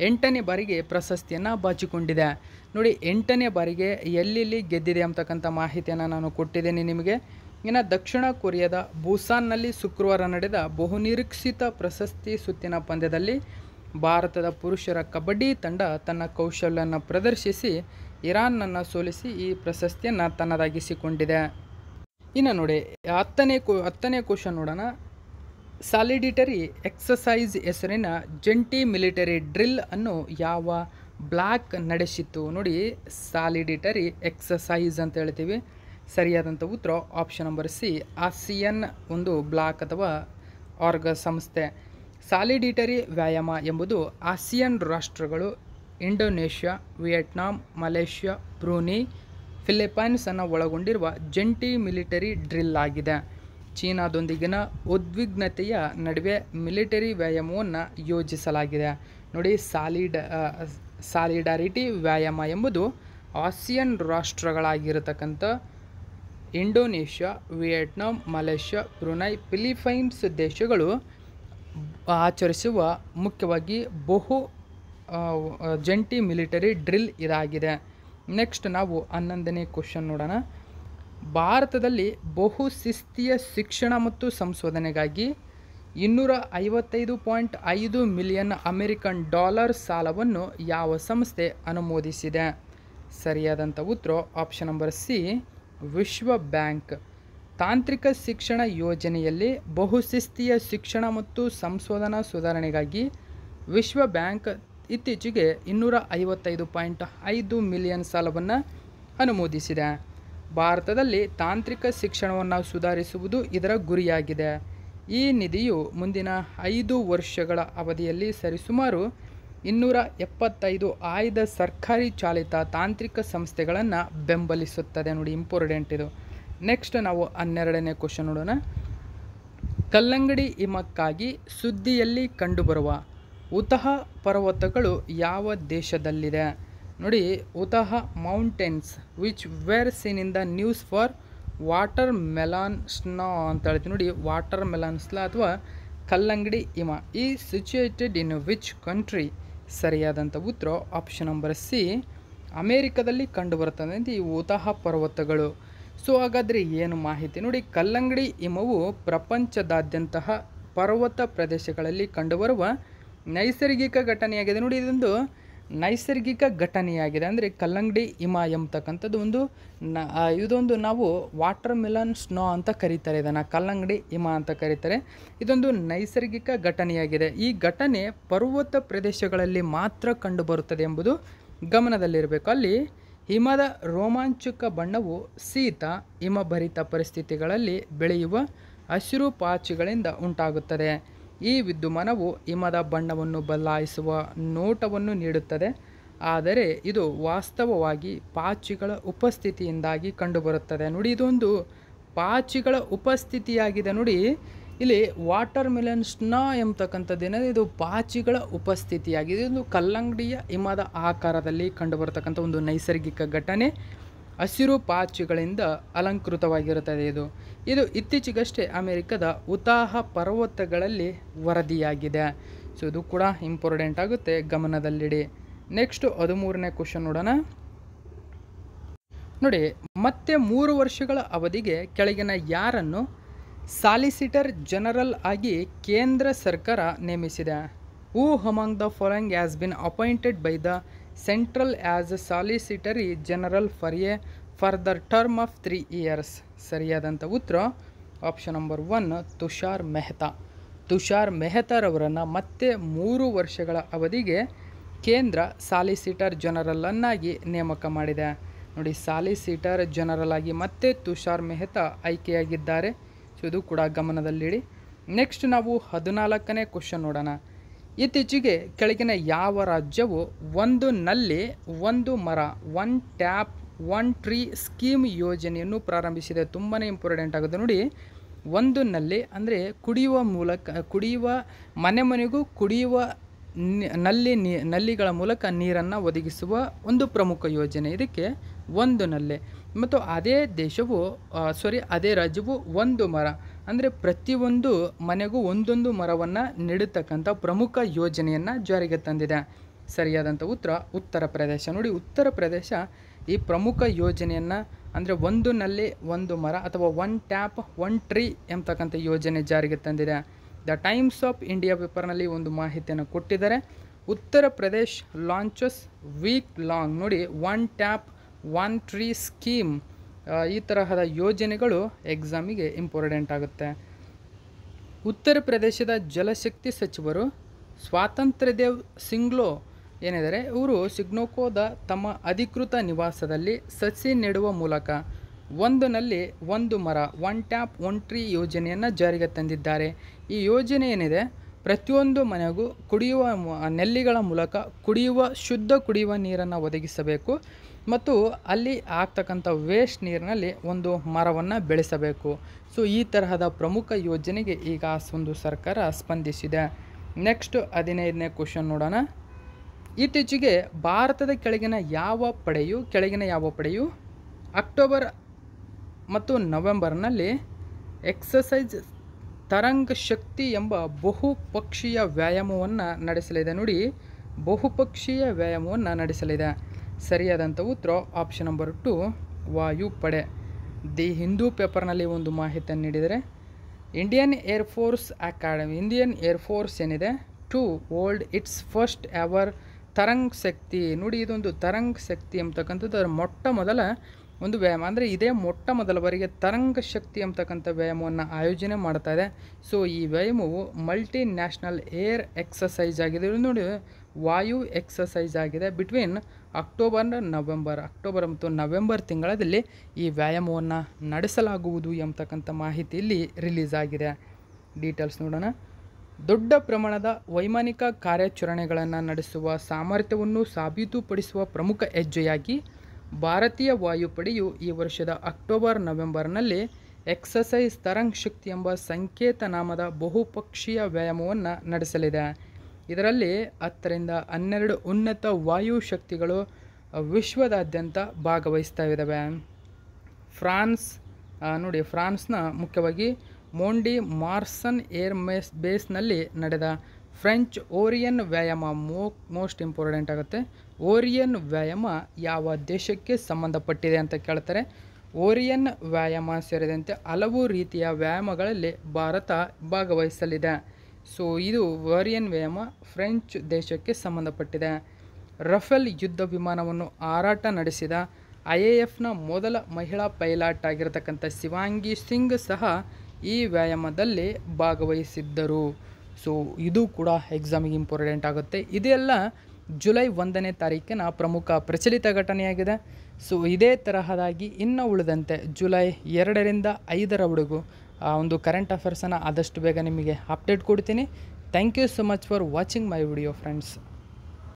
ಎಂಟನೇ ಬಾರಿಗೆ ಪ್ರಶಸ್ತಿಯನ್ನು ಬಾಚಿಕೊಂಡಿದೆ ನೋಡಿ ಎಂಟನೇ ಬಾರಿಗೆ ಎಲ್ಲೆಲ್ಲಿ ಗೆದ್ದಿದೆ ಅಂತಕ್ಕಂಥ ಮಾಹಿತಿಯನ್ನು ನಾನು ಕೊಟ್ಟಿದ್ದೇನೆ ನಿಮಗೆ ಇನ್ನು ದಕ್ಷಿಣ ಕೊರಿಯಾದ ಬೂಸಾನ್ನಲ್ಲಿ ಶುಕ್ರವಾರ ನಡೆದ ಬಹುನಿರೀಕ್ಷಿತ ಪ್ರಶಸ್ತಿ ಸುತ್ತಿನ ಪಂದ್ಯದಲ್ಲಿ ಭಾರತದ ಪುರುಷರ ಕಬಡ್ಡಿ ತಂಡ ತನ್ನ ಕೌಶಲ್ಯವನ್ನು ಪ್ರದರ್ಶಿಸಿ ಇರಾನ್ನನ್ನು ಸೋಲಿಸಿ ಈ ಪ್ರಶಸ್ತಿಯನ್ನು ತನ್ನದಾಗಿಸಿಕೊಂಡಿದೆ ಇನ್ನು ನೋಡಿ ಹತ್ತನೇ ಕ್ವ ಹತ್ತನೇ ಕ್ವಶನ್ ನೋಡೋಣ ಸಾಲಿಡಿಟರಿ ಎಕ್ಸಸೈಸ್ ಹೆಸರಿನ ಜಂಟಿ ಮಿಲಿಟರಿ ಡ್ರಿಲ್ ಅನ್ನು ಯಾವ ಬ್ಲಾಕ್ ನಡೆಸಿತ್ತು ನೋಡಿ ಸಾಲಿಡಿಟರಿ ಎಕ್ಸಸೈಸ್ ಅಂತ ಹೇಳ್ತೀವಿ ಸರಿಯಾದಂಥ ಉತ್ತರ ಆಪ್ಷನ್ ನಂಬರ್ ಸಿ ಆಸಿಯನ್ ಒಂದು ಬ್ಲಾಕ್ ಅಥವಾ ಆರ್ಗ ಸಂಸ್ಥೆ ಸಾಲಿಡಿಟರಿ ವ್ಯಾಯಾಮ ಎಂಬುದು ಆಸಿಯನ್ ರಾಷ್ಟ್ರಗಳು ಇಂಡೋನೇಷ್ಯಾ ವಿಯೆಟ್ನಾಂ ಮಲೇಷ್ಯಾ ಬ್ರೂನಿ ಫಿಲಿಪೈನ್ಸನ್ನು ಒಳಗೊಂಡಿರುವ ಜಂಟಿ ಮಿಲಿಟರಿ ಡ್ರಿಲ್ ಆಗಿದೆ ಚೀನಾದೊಂದಿಗಿನ ಉದ್ವಿಗ್ನತೆಯ ನಡುವೆ ಮಿಲಿಟರಿ ವ್ಯಾಯಾಮವನ್ನು ಯೋಜಿಸಲಾಗಿದೆ ನೋಡಿ ಸಾಲಿಡ್ ಸಾಲಿಡಾರಿಟಿ ವ್ಯಾಯಾಮ ಎಂಬುದು ಆಸಿಯನ್ ರಾಷ್ಟ್ರಗಳಾಗಿರತಕ್ಕಂಥ Indonesia Vietnam Malaysia Brunei Philippines ದೇಶಗಳು ಆಚರಿಸುವ ಮುಖ್ಯವಾಗಿ ಬಹು ಜಂಟಿ ಮಿಲಿಟರಿ ಡ್ರಿಲ್ ಇದಾಗಿದೆ ನೆಕ್ಸ್ಟ್ ನಾವು ಹನ್ನೊಂದನೇ ಕ್ವಶನ್ ನೋಡೋಣ ಭಾರತದಲ್ಲಿ ಬಹುಶಿಸ್ತೀಯ ಶಿಕ್ಷಣ ಮತ್ತು ಸಂಶೋಧನೆಗಾಗಿ ಇನ್ನೂರ ಐವತ್ತೈದು ಪಾಯಿಂಟ್ ಐದು ಮಿಲಿಯನ್ ಅಮೆರಿಕನ್ ಡಾಲರ್ ಸಾಲವನ್ನು ಯಾವ ಸಂಸ್ಥೆ ಅನುಮೋದಿಸಿದೆ ಸರಿಯಾದಂಥ ಉತ್ತರ ಆಪ್ಷನ್ ನಂಬರ್ ಸಿ ವಿಶ್ವ ಬ್ಯಾಂಕ್ ತಾಂತ್ರಿಕ ಶಿಕ್ಷಣ ಯೋಜನೆಯಲ್ಲಿ ಬಹುಶಿಸ್ತೀಯ ಶಿಕ್ಷಣ ಮತ್ತು ಸಂಶೋಧನಾ ಸುಧಾರಣೆಗಾಗಿ ವಿಶ್ವ ಬ್ಯಾಂಕ್ ಇತ್ತೀಚೆಗೆ ಇನ್ನೂರ ಐವತ್ತೈದು ಪಾಯಿಂಟ್ ಐದು ಮಿಲಿಯನ್ ಸಾಲವನ್ನು ಅನುಮೋದಿಸಿದೆ ಭಾರತದಲ್ಲಿ ತಾಂತ್ರಿಕ ಶಿಕ್ಷಣವನ್ನು ಸುಧಾರಿಸುವುದು ಇದರ ಗುರಿಯಾಗಿದೆ ಈ ನಿಧಿಯು ಮುಂದಿನ ಐದು ವರ್ಷಗಳ ಅವಧಿಯಲ್ಲಿ ಸರಿಸುಮಾರು ಇನ್ನೂರ ಎಪ್ಪತ್ತೈದು ಆಯ್ದ ಸರ್ಕಾರಿ ಚಾಲಿತ ತಾಂತ್ರಿಕ ಸಂಸ್ಥೆಗಳನ್ನು ಬೆಂಬಲಿಸುತ್ತದೆ ನೋಡಿ ಇಂಪಾರ್ಟೆಂಟ್ ಇದು ನೆಕ್ಸ್ಟ್ ನಾವು ಹನ್ನೆರಡನೇ ಕ್ವಶನ್ ನೋಡೋಣ ಕಲ್ಲಂಗಡಿ ಹಿಮಕ್ಕಾಗಿ ಸುದ್ದಿಯಲ್ಲಿ ಕಂಡುಬರುವ ಉತಹ ಪರ್ವತಗಳು ಯಾವ ದೇಶದಲ್ಲಿದೆ ನೋಡಿ Utah mountains which were seen in the news for watermelon snow ಅಂತ ಹೇಳ್ತೀವಿ ನೋಡಿ ವಾಟರ್ ಮೆಲಾನ್ ಸ್ಲಾ ಅಥವಾ ಕಲ್ಲಂಗಡಿ ಹಿಮ ಈ ಸಿಚುಯೇಟೆಡ್ ಇನ್ ವಿಚ್ ಕಂಟ್ರಿ ಸರಿಯಾದಂಥ ಉತ್ತರ ಆಪ್ಷನ್ ನಂಬರ್ ಸಿ ಅಮೇರಿಕದಲ್ಲಿ ಕಂಡುಬರುತ್ತದೆ ಅಂತ ಈ ಉತಃ ಪರ್ವತಗಳು ಸೊ ಹಾಗಾದರೆ ಏನು ಮಾಹಿತಿ ನೋಡಿ ಕಲ್ಲಂಗಡಿ ಹಿಮವು ಪ್ರಪಂಚದಾದ್ಯಂತಹ ಪರ್ವತ ಪ್ರದೇಶಗಳಲ್ಲಿ ಕಂಡುಬರುವ ನೈಸರ್ಗಿಕ ಘಟನೆಯಾಗಿದೆ ನೋಡಿ ಇದೊಂದು ನೈಸರ್ಗಿಕ ಘಟನೆಯಾಗಿದೆ ಅಂದರೆ ಕಲ್ಲಂಗಡಿ ಹಿಮ ಎಂಬತಕ್ಕಂಥದ್ದು ಒಂದು ನ ಇದೊಂದು ನಾವು ವಾಟರ್ ಮಿಲನ್ ಸ್ನೋ ಅಂತ ಕರೀತಾರೆ ಇದನ್ನು ಕಲ್ಲಂಗಡಿ ಹಿಮ ಅಂತ ಕರೀತಾರೆ ಇದೊಂದು ನೈಸರ್ಗಿಕ ಘಟನೆಯಾಗಿದೆ ಈ ಘಟನೆ ಪರ್ವತ ಪ್ರದೇಶಗಳಲ್ಲಿ ಮಾತ್ರ ಕಂಡುಬರುತ್ತದೆ ಎಂಬುದು ಗಮನದಲ್ಲಿರಬೇಕು ಅಲ್ಲಿ ಹಿಮದ ರೋಮಾಂಚಕ ಬಣ್ಣವು ಶೀತ ಹಿಮಭರಿತ ಪರಿಸ್ಥಿತಿಗಳಲ್ಲಿ ಬೆಳೆಯುವ ಹಸಿರು ಪಾಚಿಗಳಿಂದ ಉಂಟಾಗುತ್ತದೆ ಈ ವಿದ್ಯುಮಾನವು ಹಿಮದ ಬಣ್ಣವನ್ನು ಬದಲಾಯಿಸುವ ನೋಟವನ್ನು ನೀಡುತ್ತದೆ ಆದರೆ ಇದು ವಾಸ್ತವವಾಗಿ ಪಾಚಿಗಳ ಉಪಸ್ಥಿತಿಯಿಂದಾಗಿ ಕಂಡುಬರುತ್ತದೆ ನೋಡಿ ಇದೊಂದು ಪಾಚಿಗಳ ಉಪಸ್ಥಿತಿಯಾಗಿದೆ ನೋಡಿ ಇಲ್ಲಿ ವಾಟರ್ ಮಿಲನ್ ಸ್ನಾ ಎಂಬತಕ್ಕಂಥದ್ದೇನೆಂದರೆ ಇದು ಪಾಚಿಗಳ ಉಪಸ್ಥಿತಿಯಾಗಿದೆ ಇದೊಂದು ಕಲ್ಲಂಗಡಿಯ ಹಿಮದ ಆಕಾರದಲ್ಲಿ ಕಂಡುಬರತಕ್ಕಂಥ ಒಂದು ನೈಸರ್ಗಿಕ ಘಟನೆ ಹಸಿರು ಪಾಚಿಗಳಿಂದ ಅಲಂಕೃತವಾಗಿರುತ್ತದೆ ಇದು ಇದು ಇತ್ತೀಚೆಗಷ್ಟೇ ಅಮೆರಿಕದ ಉತಾಹ ಪರ್ವತಗಳಲ್ಲಿ ವರದಿಯಾಗಿದೆ ಸೊ ಇದು ಕೂಡ ಇಂಪಾರ್ಟೆಂಟ್ ಆಗುತ್ತೆ ಗಮನದಲ್ಲಿಡಿ ನೆಕ್ಸ್ಟು ಹದಿಮೂರನೇ ಕ್ವಶನ್ ನೋಡೋಣ ನೋಡಿ ಮತ್ತೆ ಮೂರು ವರ್ಷಗಳ ಅವಧಿಗೆ ಕೆಳಗಿನ ಯಾರನ್ನು ಸಾಲಿಸಿಟರ್ ಜನರಲ್ ಆಗಿ ಕೇಂದ್ರ ಸರ್ಕಾರ ನೇಮಿಸಿದೆ who among the following has been appointed by the central as a solicitor general for a for the term of three years ಸರಿಯಾದಂಥ ಉತ್ತರ option number one Tushar Mehta Tushar ಮೆಹ್ತಾರವರನ್ನು ಮತ್ತೆ ಮೂರು ವರ್ಷಗಳ ಅವಧಿಗೆ ಕೇಂದ್ರ ಸಾಲಿಸಿಟರ್ ಜನರಲನ್ನಾಗಿ ನೇಮಕ ಮಾಡಿದೆ ನೋಡಿ ಸಾಲಿಸಿಟರ್ ಜನರಲ್ ಆಗಿ ಮತ್ತೆ ತುಷಾರ್ ಮೆಹ್ತಾ ಆಯ್ಕೆಯಾಗಿದ್ದಾರೆ ಇದು ಕೂಡ ಗಮನದಲ್ಲಿಡಿ ನೆಕ್ಸ್ಟ್ ನಾವು ಹದಿನಾಲ್ಕನೇ ಕ್ವಶನ್ ನೋಡೋಣ ಇತ್ತೀಚೆಗೆ ಕೆಳಗಿನ ಯಾವ ರಾಜ್ಯವು ಒಂದು ನಲ್ಲಿ ಒಂದು ಮರ one tap one tree scheme ಯೋಜನೆಯನ್ನು ಪ್ರಾರಂಭಿಸಿದೆ ತುಂಬಾ ಇಂಪಾರ್ಟೆಂಟ್ ಆಗುತ್ತೆ ನೋಡಿ ಒಂದು ನಲ್ಲಿ ಅಂದರೆ ಕುಡಿಯುವ ಮೂಲಕ ಕುಡಿಯುವ ಮನೆ ಮನೆಗೂ ಕುಡಿಯುವ ನಲ್ಲಿ ನಲ್ಲಿಗಳ ಮೂಲಕ ನೀರನ್ನು ಒದಗಿಸುವ ಒಂದು ಪ್ರಮುಖ ಯೋಜನೆ ಇದಕ್ಕೆ ಒಂದು ನಲ್ಲಿ ಮತ್ತು ಅದೇ ದೇಶವು ಸಾರಿ ಅದೇ ರಾಜ್ಯವು ಒಂದು ಮರ ಅಂದರೆ ಪ್ರತಿಯೊಂದು ಮನೆಗೂ ಒಂದೊಂದು ಮರವನ್ನು ನೆಡತಕ್ಕಂಥ ಪ್ರಮುಖ ಯೋಜನೆಯನ್ನು ಜಾರಿಗೆ ತಂದಿದೆ ಸರಿಯಾದಂಥ ಉತ್ತರ ಉತ್ತರ ಪ್ರದೇಶ ನೋಡಿ ಉತ್ತರ ಪ್ರದೇಶ ಈ ಪ್ರಮುಖ ಯೋಜನೆಯನ್ನು ಅಂದರೆ ಒಂದು ನಲ್ಲಿ ಒಂದು ಮರ ಅಥವಾ ಒನ್ ಟ್ಯಾಪ್ ಒನ್ ಟ್ರೀ ಎಂಬತಕ್ಕಂಥ ಯೋಜನೆ ಜಾರಿಗೆ ತಂದಿದೆ ದ ಟೈಮ್ಸ್ ಆಫ್ ಇಂಡಿಯಾ ಪೇಪರ್ನಲ್ಲಿ ಒಂದು ಮಾಹಿತಿಯನ್ನು ಕೊಟ್ಟಿದ್ದಾರೆ Uttar Pradesh launches week long ನೋಡಿ one tap one tree scheme ಈ ತರಹದ ಯೋಜನೆಗಳು ಎಕ್ಸಾಮಿಗೆ ಇಂಪಾರ್ಟೆಂಟ್ ಆಗುತ್ತೆ ಉತ್ತರ ಪ್ರದೇಶದ ಜಲಶಕ್ತಿ ಸಚಿವರು ದೇವ್ ಸಿಂಗ್ಲೋ ಏನಿದ್ದಾರೆ ಇವರು ಸಿಗ್ನೋಕೋದ ತಮ್ಮ ಅಧಿಕೃತ ನಿವಾಸದಲ್ಲಿ ಸಸಿ ನೆಡುವ ಮೂಲಕ ಒಂದಿನಲ್ಲಿ ಒಂದು ಮರ ಒನ್ ಟ್ಯಾಪ್ ಒನ್ ಟ್ರೀ ಯೋಜನೆಯನ್ನು ಜಾರಿಗೆ ತಂದಿದ್ದಾರೆ ಈ ಯೋಜನೆ ಏನಿದೆ ಪ್ರತಿಯೊಂದು ಮನೆಗೂ ಕುಡಿಯುವ ನೆಲ್ಲಿಗಳ ಮೂಲಕ ಕುಡಿಯುವ ಶುದ್ಧ ಕುಡಿಯುವ ನೀರನ್ನು ಒದಗಿಸಬೇಕು ಮತ್ತು ಅಲ್ಲಿ ಆಗ್ತಕ್ಕಂಥ ವೇಸ್ಟ್ ನೀರಿನಲ್ಲಿ ಒಂದು ಮರವನ್ನು ಬೆಳೆಸಬೇಕು ಸೊ ಈ ತರಹದ ಪ್ರಮುಖ ಯೋಜನೆಗೆ ಈಗ ಒಂದು ಸರ್ಕಾರ ಸ್ಪಂದಿಸಿದೆ ನೆಕ್ಸ್ಟ್ ಹದಿನೈದನೇ ಕ್ವಶನ್ ನೋಡೋಣ ಇತ್ತೀಚೆಗೆ ಭಾರತದ ಕೆಳಗಿನ ಯಾವ ಪಡೆಯು ಕೆಳಗಿನ ಯಾವ ಪಡೆಯು ಅಕ್ಟೋಬರ್ ಮತ್ತು ನವೆಂಬರ್ನಲ್ಲಿ ಎಕ್ಸಸೈಜ್ ತರಂಗ ಶಕ್ತಿ ಎಂಬ ಬಹುಪಕ್ಷೀಯ ವ್ಯಾಯಾಮವನ್ನು ನಡೆಸಲಿದೆ ನೋಡಿ ಬಹುಪಕ್ಷೀಯ ವ್ಯಾಯಾಮವನ್ನು ನಡೆಸಲಿದೆ ಸರಿಯಾದಂಥ ಉತ್ತರ ಆಪ್ಷನ್ ನಂಬರ್ ಟು ವಾಯುಪಡೆ ದಿ ಹಿಂದೂ ಪೇಪರ್ನಲ್ಲಿ ಒಂದು ಮಾಹಿತಿಯನ್ನು ನೀಡಿದರೆ Indian air force academy Indian air force ಏನಿದೆ to hold its first ever Tarang Shakti ನೋಡಿ ಇದೊಂದು ತರಂಗ್ ಶಕ್ತಿ ಎಂಬತಕ್ಕಂಥದ್ದು ಅದರ ಮೊಟ್ಟ ಮೊದಲ ಒಂದು ವ್ಯಾಯಾಮ ಅಂದರೆ ಇದೇ ಮೊಟ್ಟ ಮೊದಲ ಬಾರಿಗೆ ತರಂಗ ಶಕ್ತಿ ಅಂತಕ್ಕಂಥ ವ್ಯಾಯಾಮವನ್ನು ಆಯೋಜನೆ ಮಾಡ್ತಾ ಇದೆ ಸೊ ಈ ವ್ಯಾಯಾಮವು ಮಲ್ಟಿ ನ್ಯಾಷನಲ್ ಏರ್ ಎಕ್ಸಸೈಸ್ ಆಗಿದೆ ನೋಡಿ ವಾಯು ಎಕ್ಸಸೈಸ್ ಆಗಿದೆ ಬಿಟ್ವೀನ್ ಅಕ್ಟೋಬರ್ ನವೆಂಬರ್ ಅಕ್ಟೋಬರ್ ಮತ್ತು ನವೆಂಬರ್ ತಿಂಗಳಲ್ಲಿ ಈ ವ್ಯಾಯಾಮವನ್ನು ನಡೆಸಲಾಗುವುದು ಎಂಬತಕ್ಕಂಥ ಮಾಹಿತಿ ಇಲ್ಲಿ ರಿಲೀಸ್ ಆಗಿದೆ ಡೀಟೇಲ್ಸ್ ನೋಡೋಣ ದೊಡ್ಡ ಪ್ರಮಾಣದ ವೈಮಾನಿಕ ಕಾರ್ಯಾಚರಣೆಗಳನ್ನು ನಡೆಸುವ ಸಾಮರ್ಥ್ಯವನ್ನು ಸಾಬೀತುಪಡಿಸುವ ಪ್ರಮುಖ ಹೆಜ್ಜೆಯಾಗಿ ಭಾರತೀಯ ವಾಯುಪಡೆಯು ಈ ವರ್ಷದ ಅಕ್ಟೋಬರ್ ನವೆಂಬರ್ನಲ್ಲಿ ಎಕ್ಸಸೈಸ್ ತರಂಗ್ ಶಕ್ತಿ ಎಂಬ ಸಂಕೇತ ನಾಮದ ಬಹುಪಕ್ಷೀಯ ವ್ಯಾಯಾಮವನ್ನು ನಡೆಸಲಿದೆ ಇದರಲ್ಲಿ ಹತ್ತರಿಂದ ಹನ್ನೆರಡು ಉನ್ನತ ವಾಯು ಶಕ್ತಿಗಳು ವಿಶ್ವದಾದ್ಯಂತ ಭಾಗವಹಿಸ್ತಾ ಇದ್ದಾವೆ ಫ್ರಾನ್ಸ್ ನೋಡಿ ಫ್ರಾನ್ಸ್ನ ಮುಖ್ಯವಾಗಿ ಮೋಂಡಿ ಮಾರ್ಸನ್ ಏರ್ ಮೇಸ್ ಬೇಸ್ನಲ್ಲಿ ನಡೆದ ಫ್ರೆಂಚ್ ಓರಿಯನ್ ವ್ಯಾಯಾಮ ಮೋ ಮೋಸ್ಟ್ ಇಂಪಾರ್ಟೆಂಟ್ ಆಗುತ್ತೆ ಓರಿಯನ್ ವ್ಯಾಯಾಮ ಯಾವ ದೇಶಕ್ಕೆ ಸಂಬಂಧಪಟ್ಟಿದೆ ಅಂತ ಕೇಳ್ತಾರೆ ಓರಿಯನ್ ವ್ಯಾಯಾಮ ಸೇರಿದಂತೆ ಹಲವು ರೀತಿಯ ವ್ಯಾಯಾಮಗಳಲ್ಲಿ ಭಾರತ ಭಾಗವಹಿಸಲಿದೆ ಸೊ ಇದು ಓರಿಯನ್ ವ್ಯಾಯಾಮ ಫ್ರೆಂಚ್ ದೇಶಕ್ಕೆ ಸಂಬಂಧಪಟ್ಟಿದೆ ರಫೇಲ್ ಯುದ್ಧ ವಿಮಾನವನ್ನು ಹಾರಾಟ ನಡೆಸಿದ ಐ ಎ ಎಫ್ನ ಮೊದಲ ಮಹಿಳಾ ಪೈಲಾಟ್ ಆಗಿರತಕ್ಕಂಥ ಶಿವಾಂಗಿ ಸಿಂಗ್ ಸಹ ಈ ವ್ಯಾಯಾಮದಲ್ಲಿ ಭಾಗವಹಿಸಿದ್ದರು ಸೊ ಇದು ಕೂಡ ಎಕ್ಸಾಮಿಗೆ ಇಂಪಾರ್ಟೆಂಟ್ ಆಗುತ್ತೆ ಇದೆಲ್ಲ ಜುಲೈ ಒಂದನೇ ತಾರೀಕಿನ ಪ್ರಮುಖ ಪ್ರಚಲಿತ ಘಟನೆಯಾಗಿದೆ ಸೊ ಇದೇ ತರಹದಾಗಿ ಇನ್ನು ಉಳಿದಂತೆ ಜುಲೈ ಎರಡರಿಂದ ಐದರವರೆಗೂ ಆ ಒಂದು ಕರೆಂಟ್ ಅಫೇರ್ಸನ್ನು ಆದಷ್ಟು ಬೇಗ ನಿಮಗೆ ಅಪ್ಡೇಟ್ ಕೊಡ್ತೀನಿ thank you so much for watching my video friends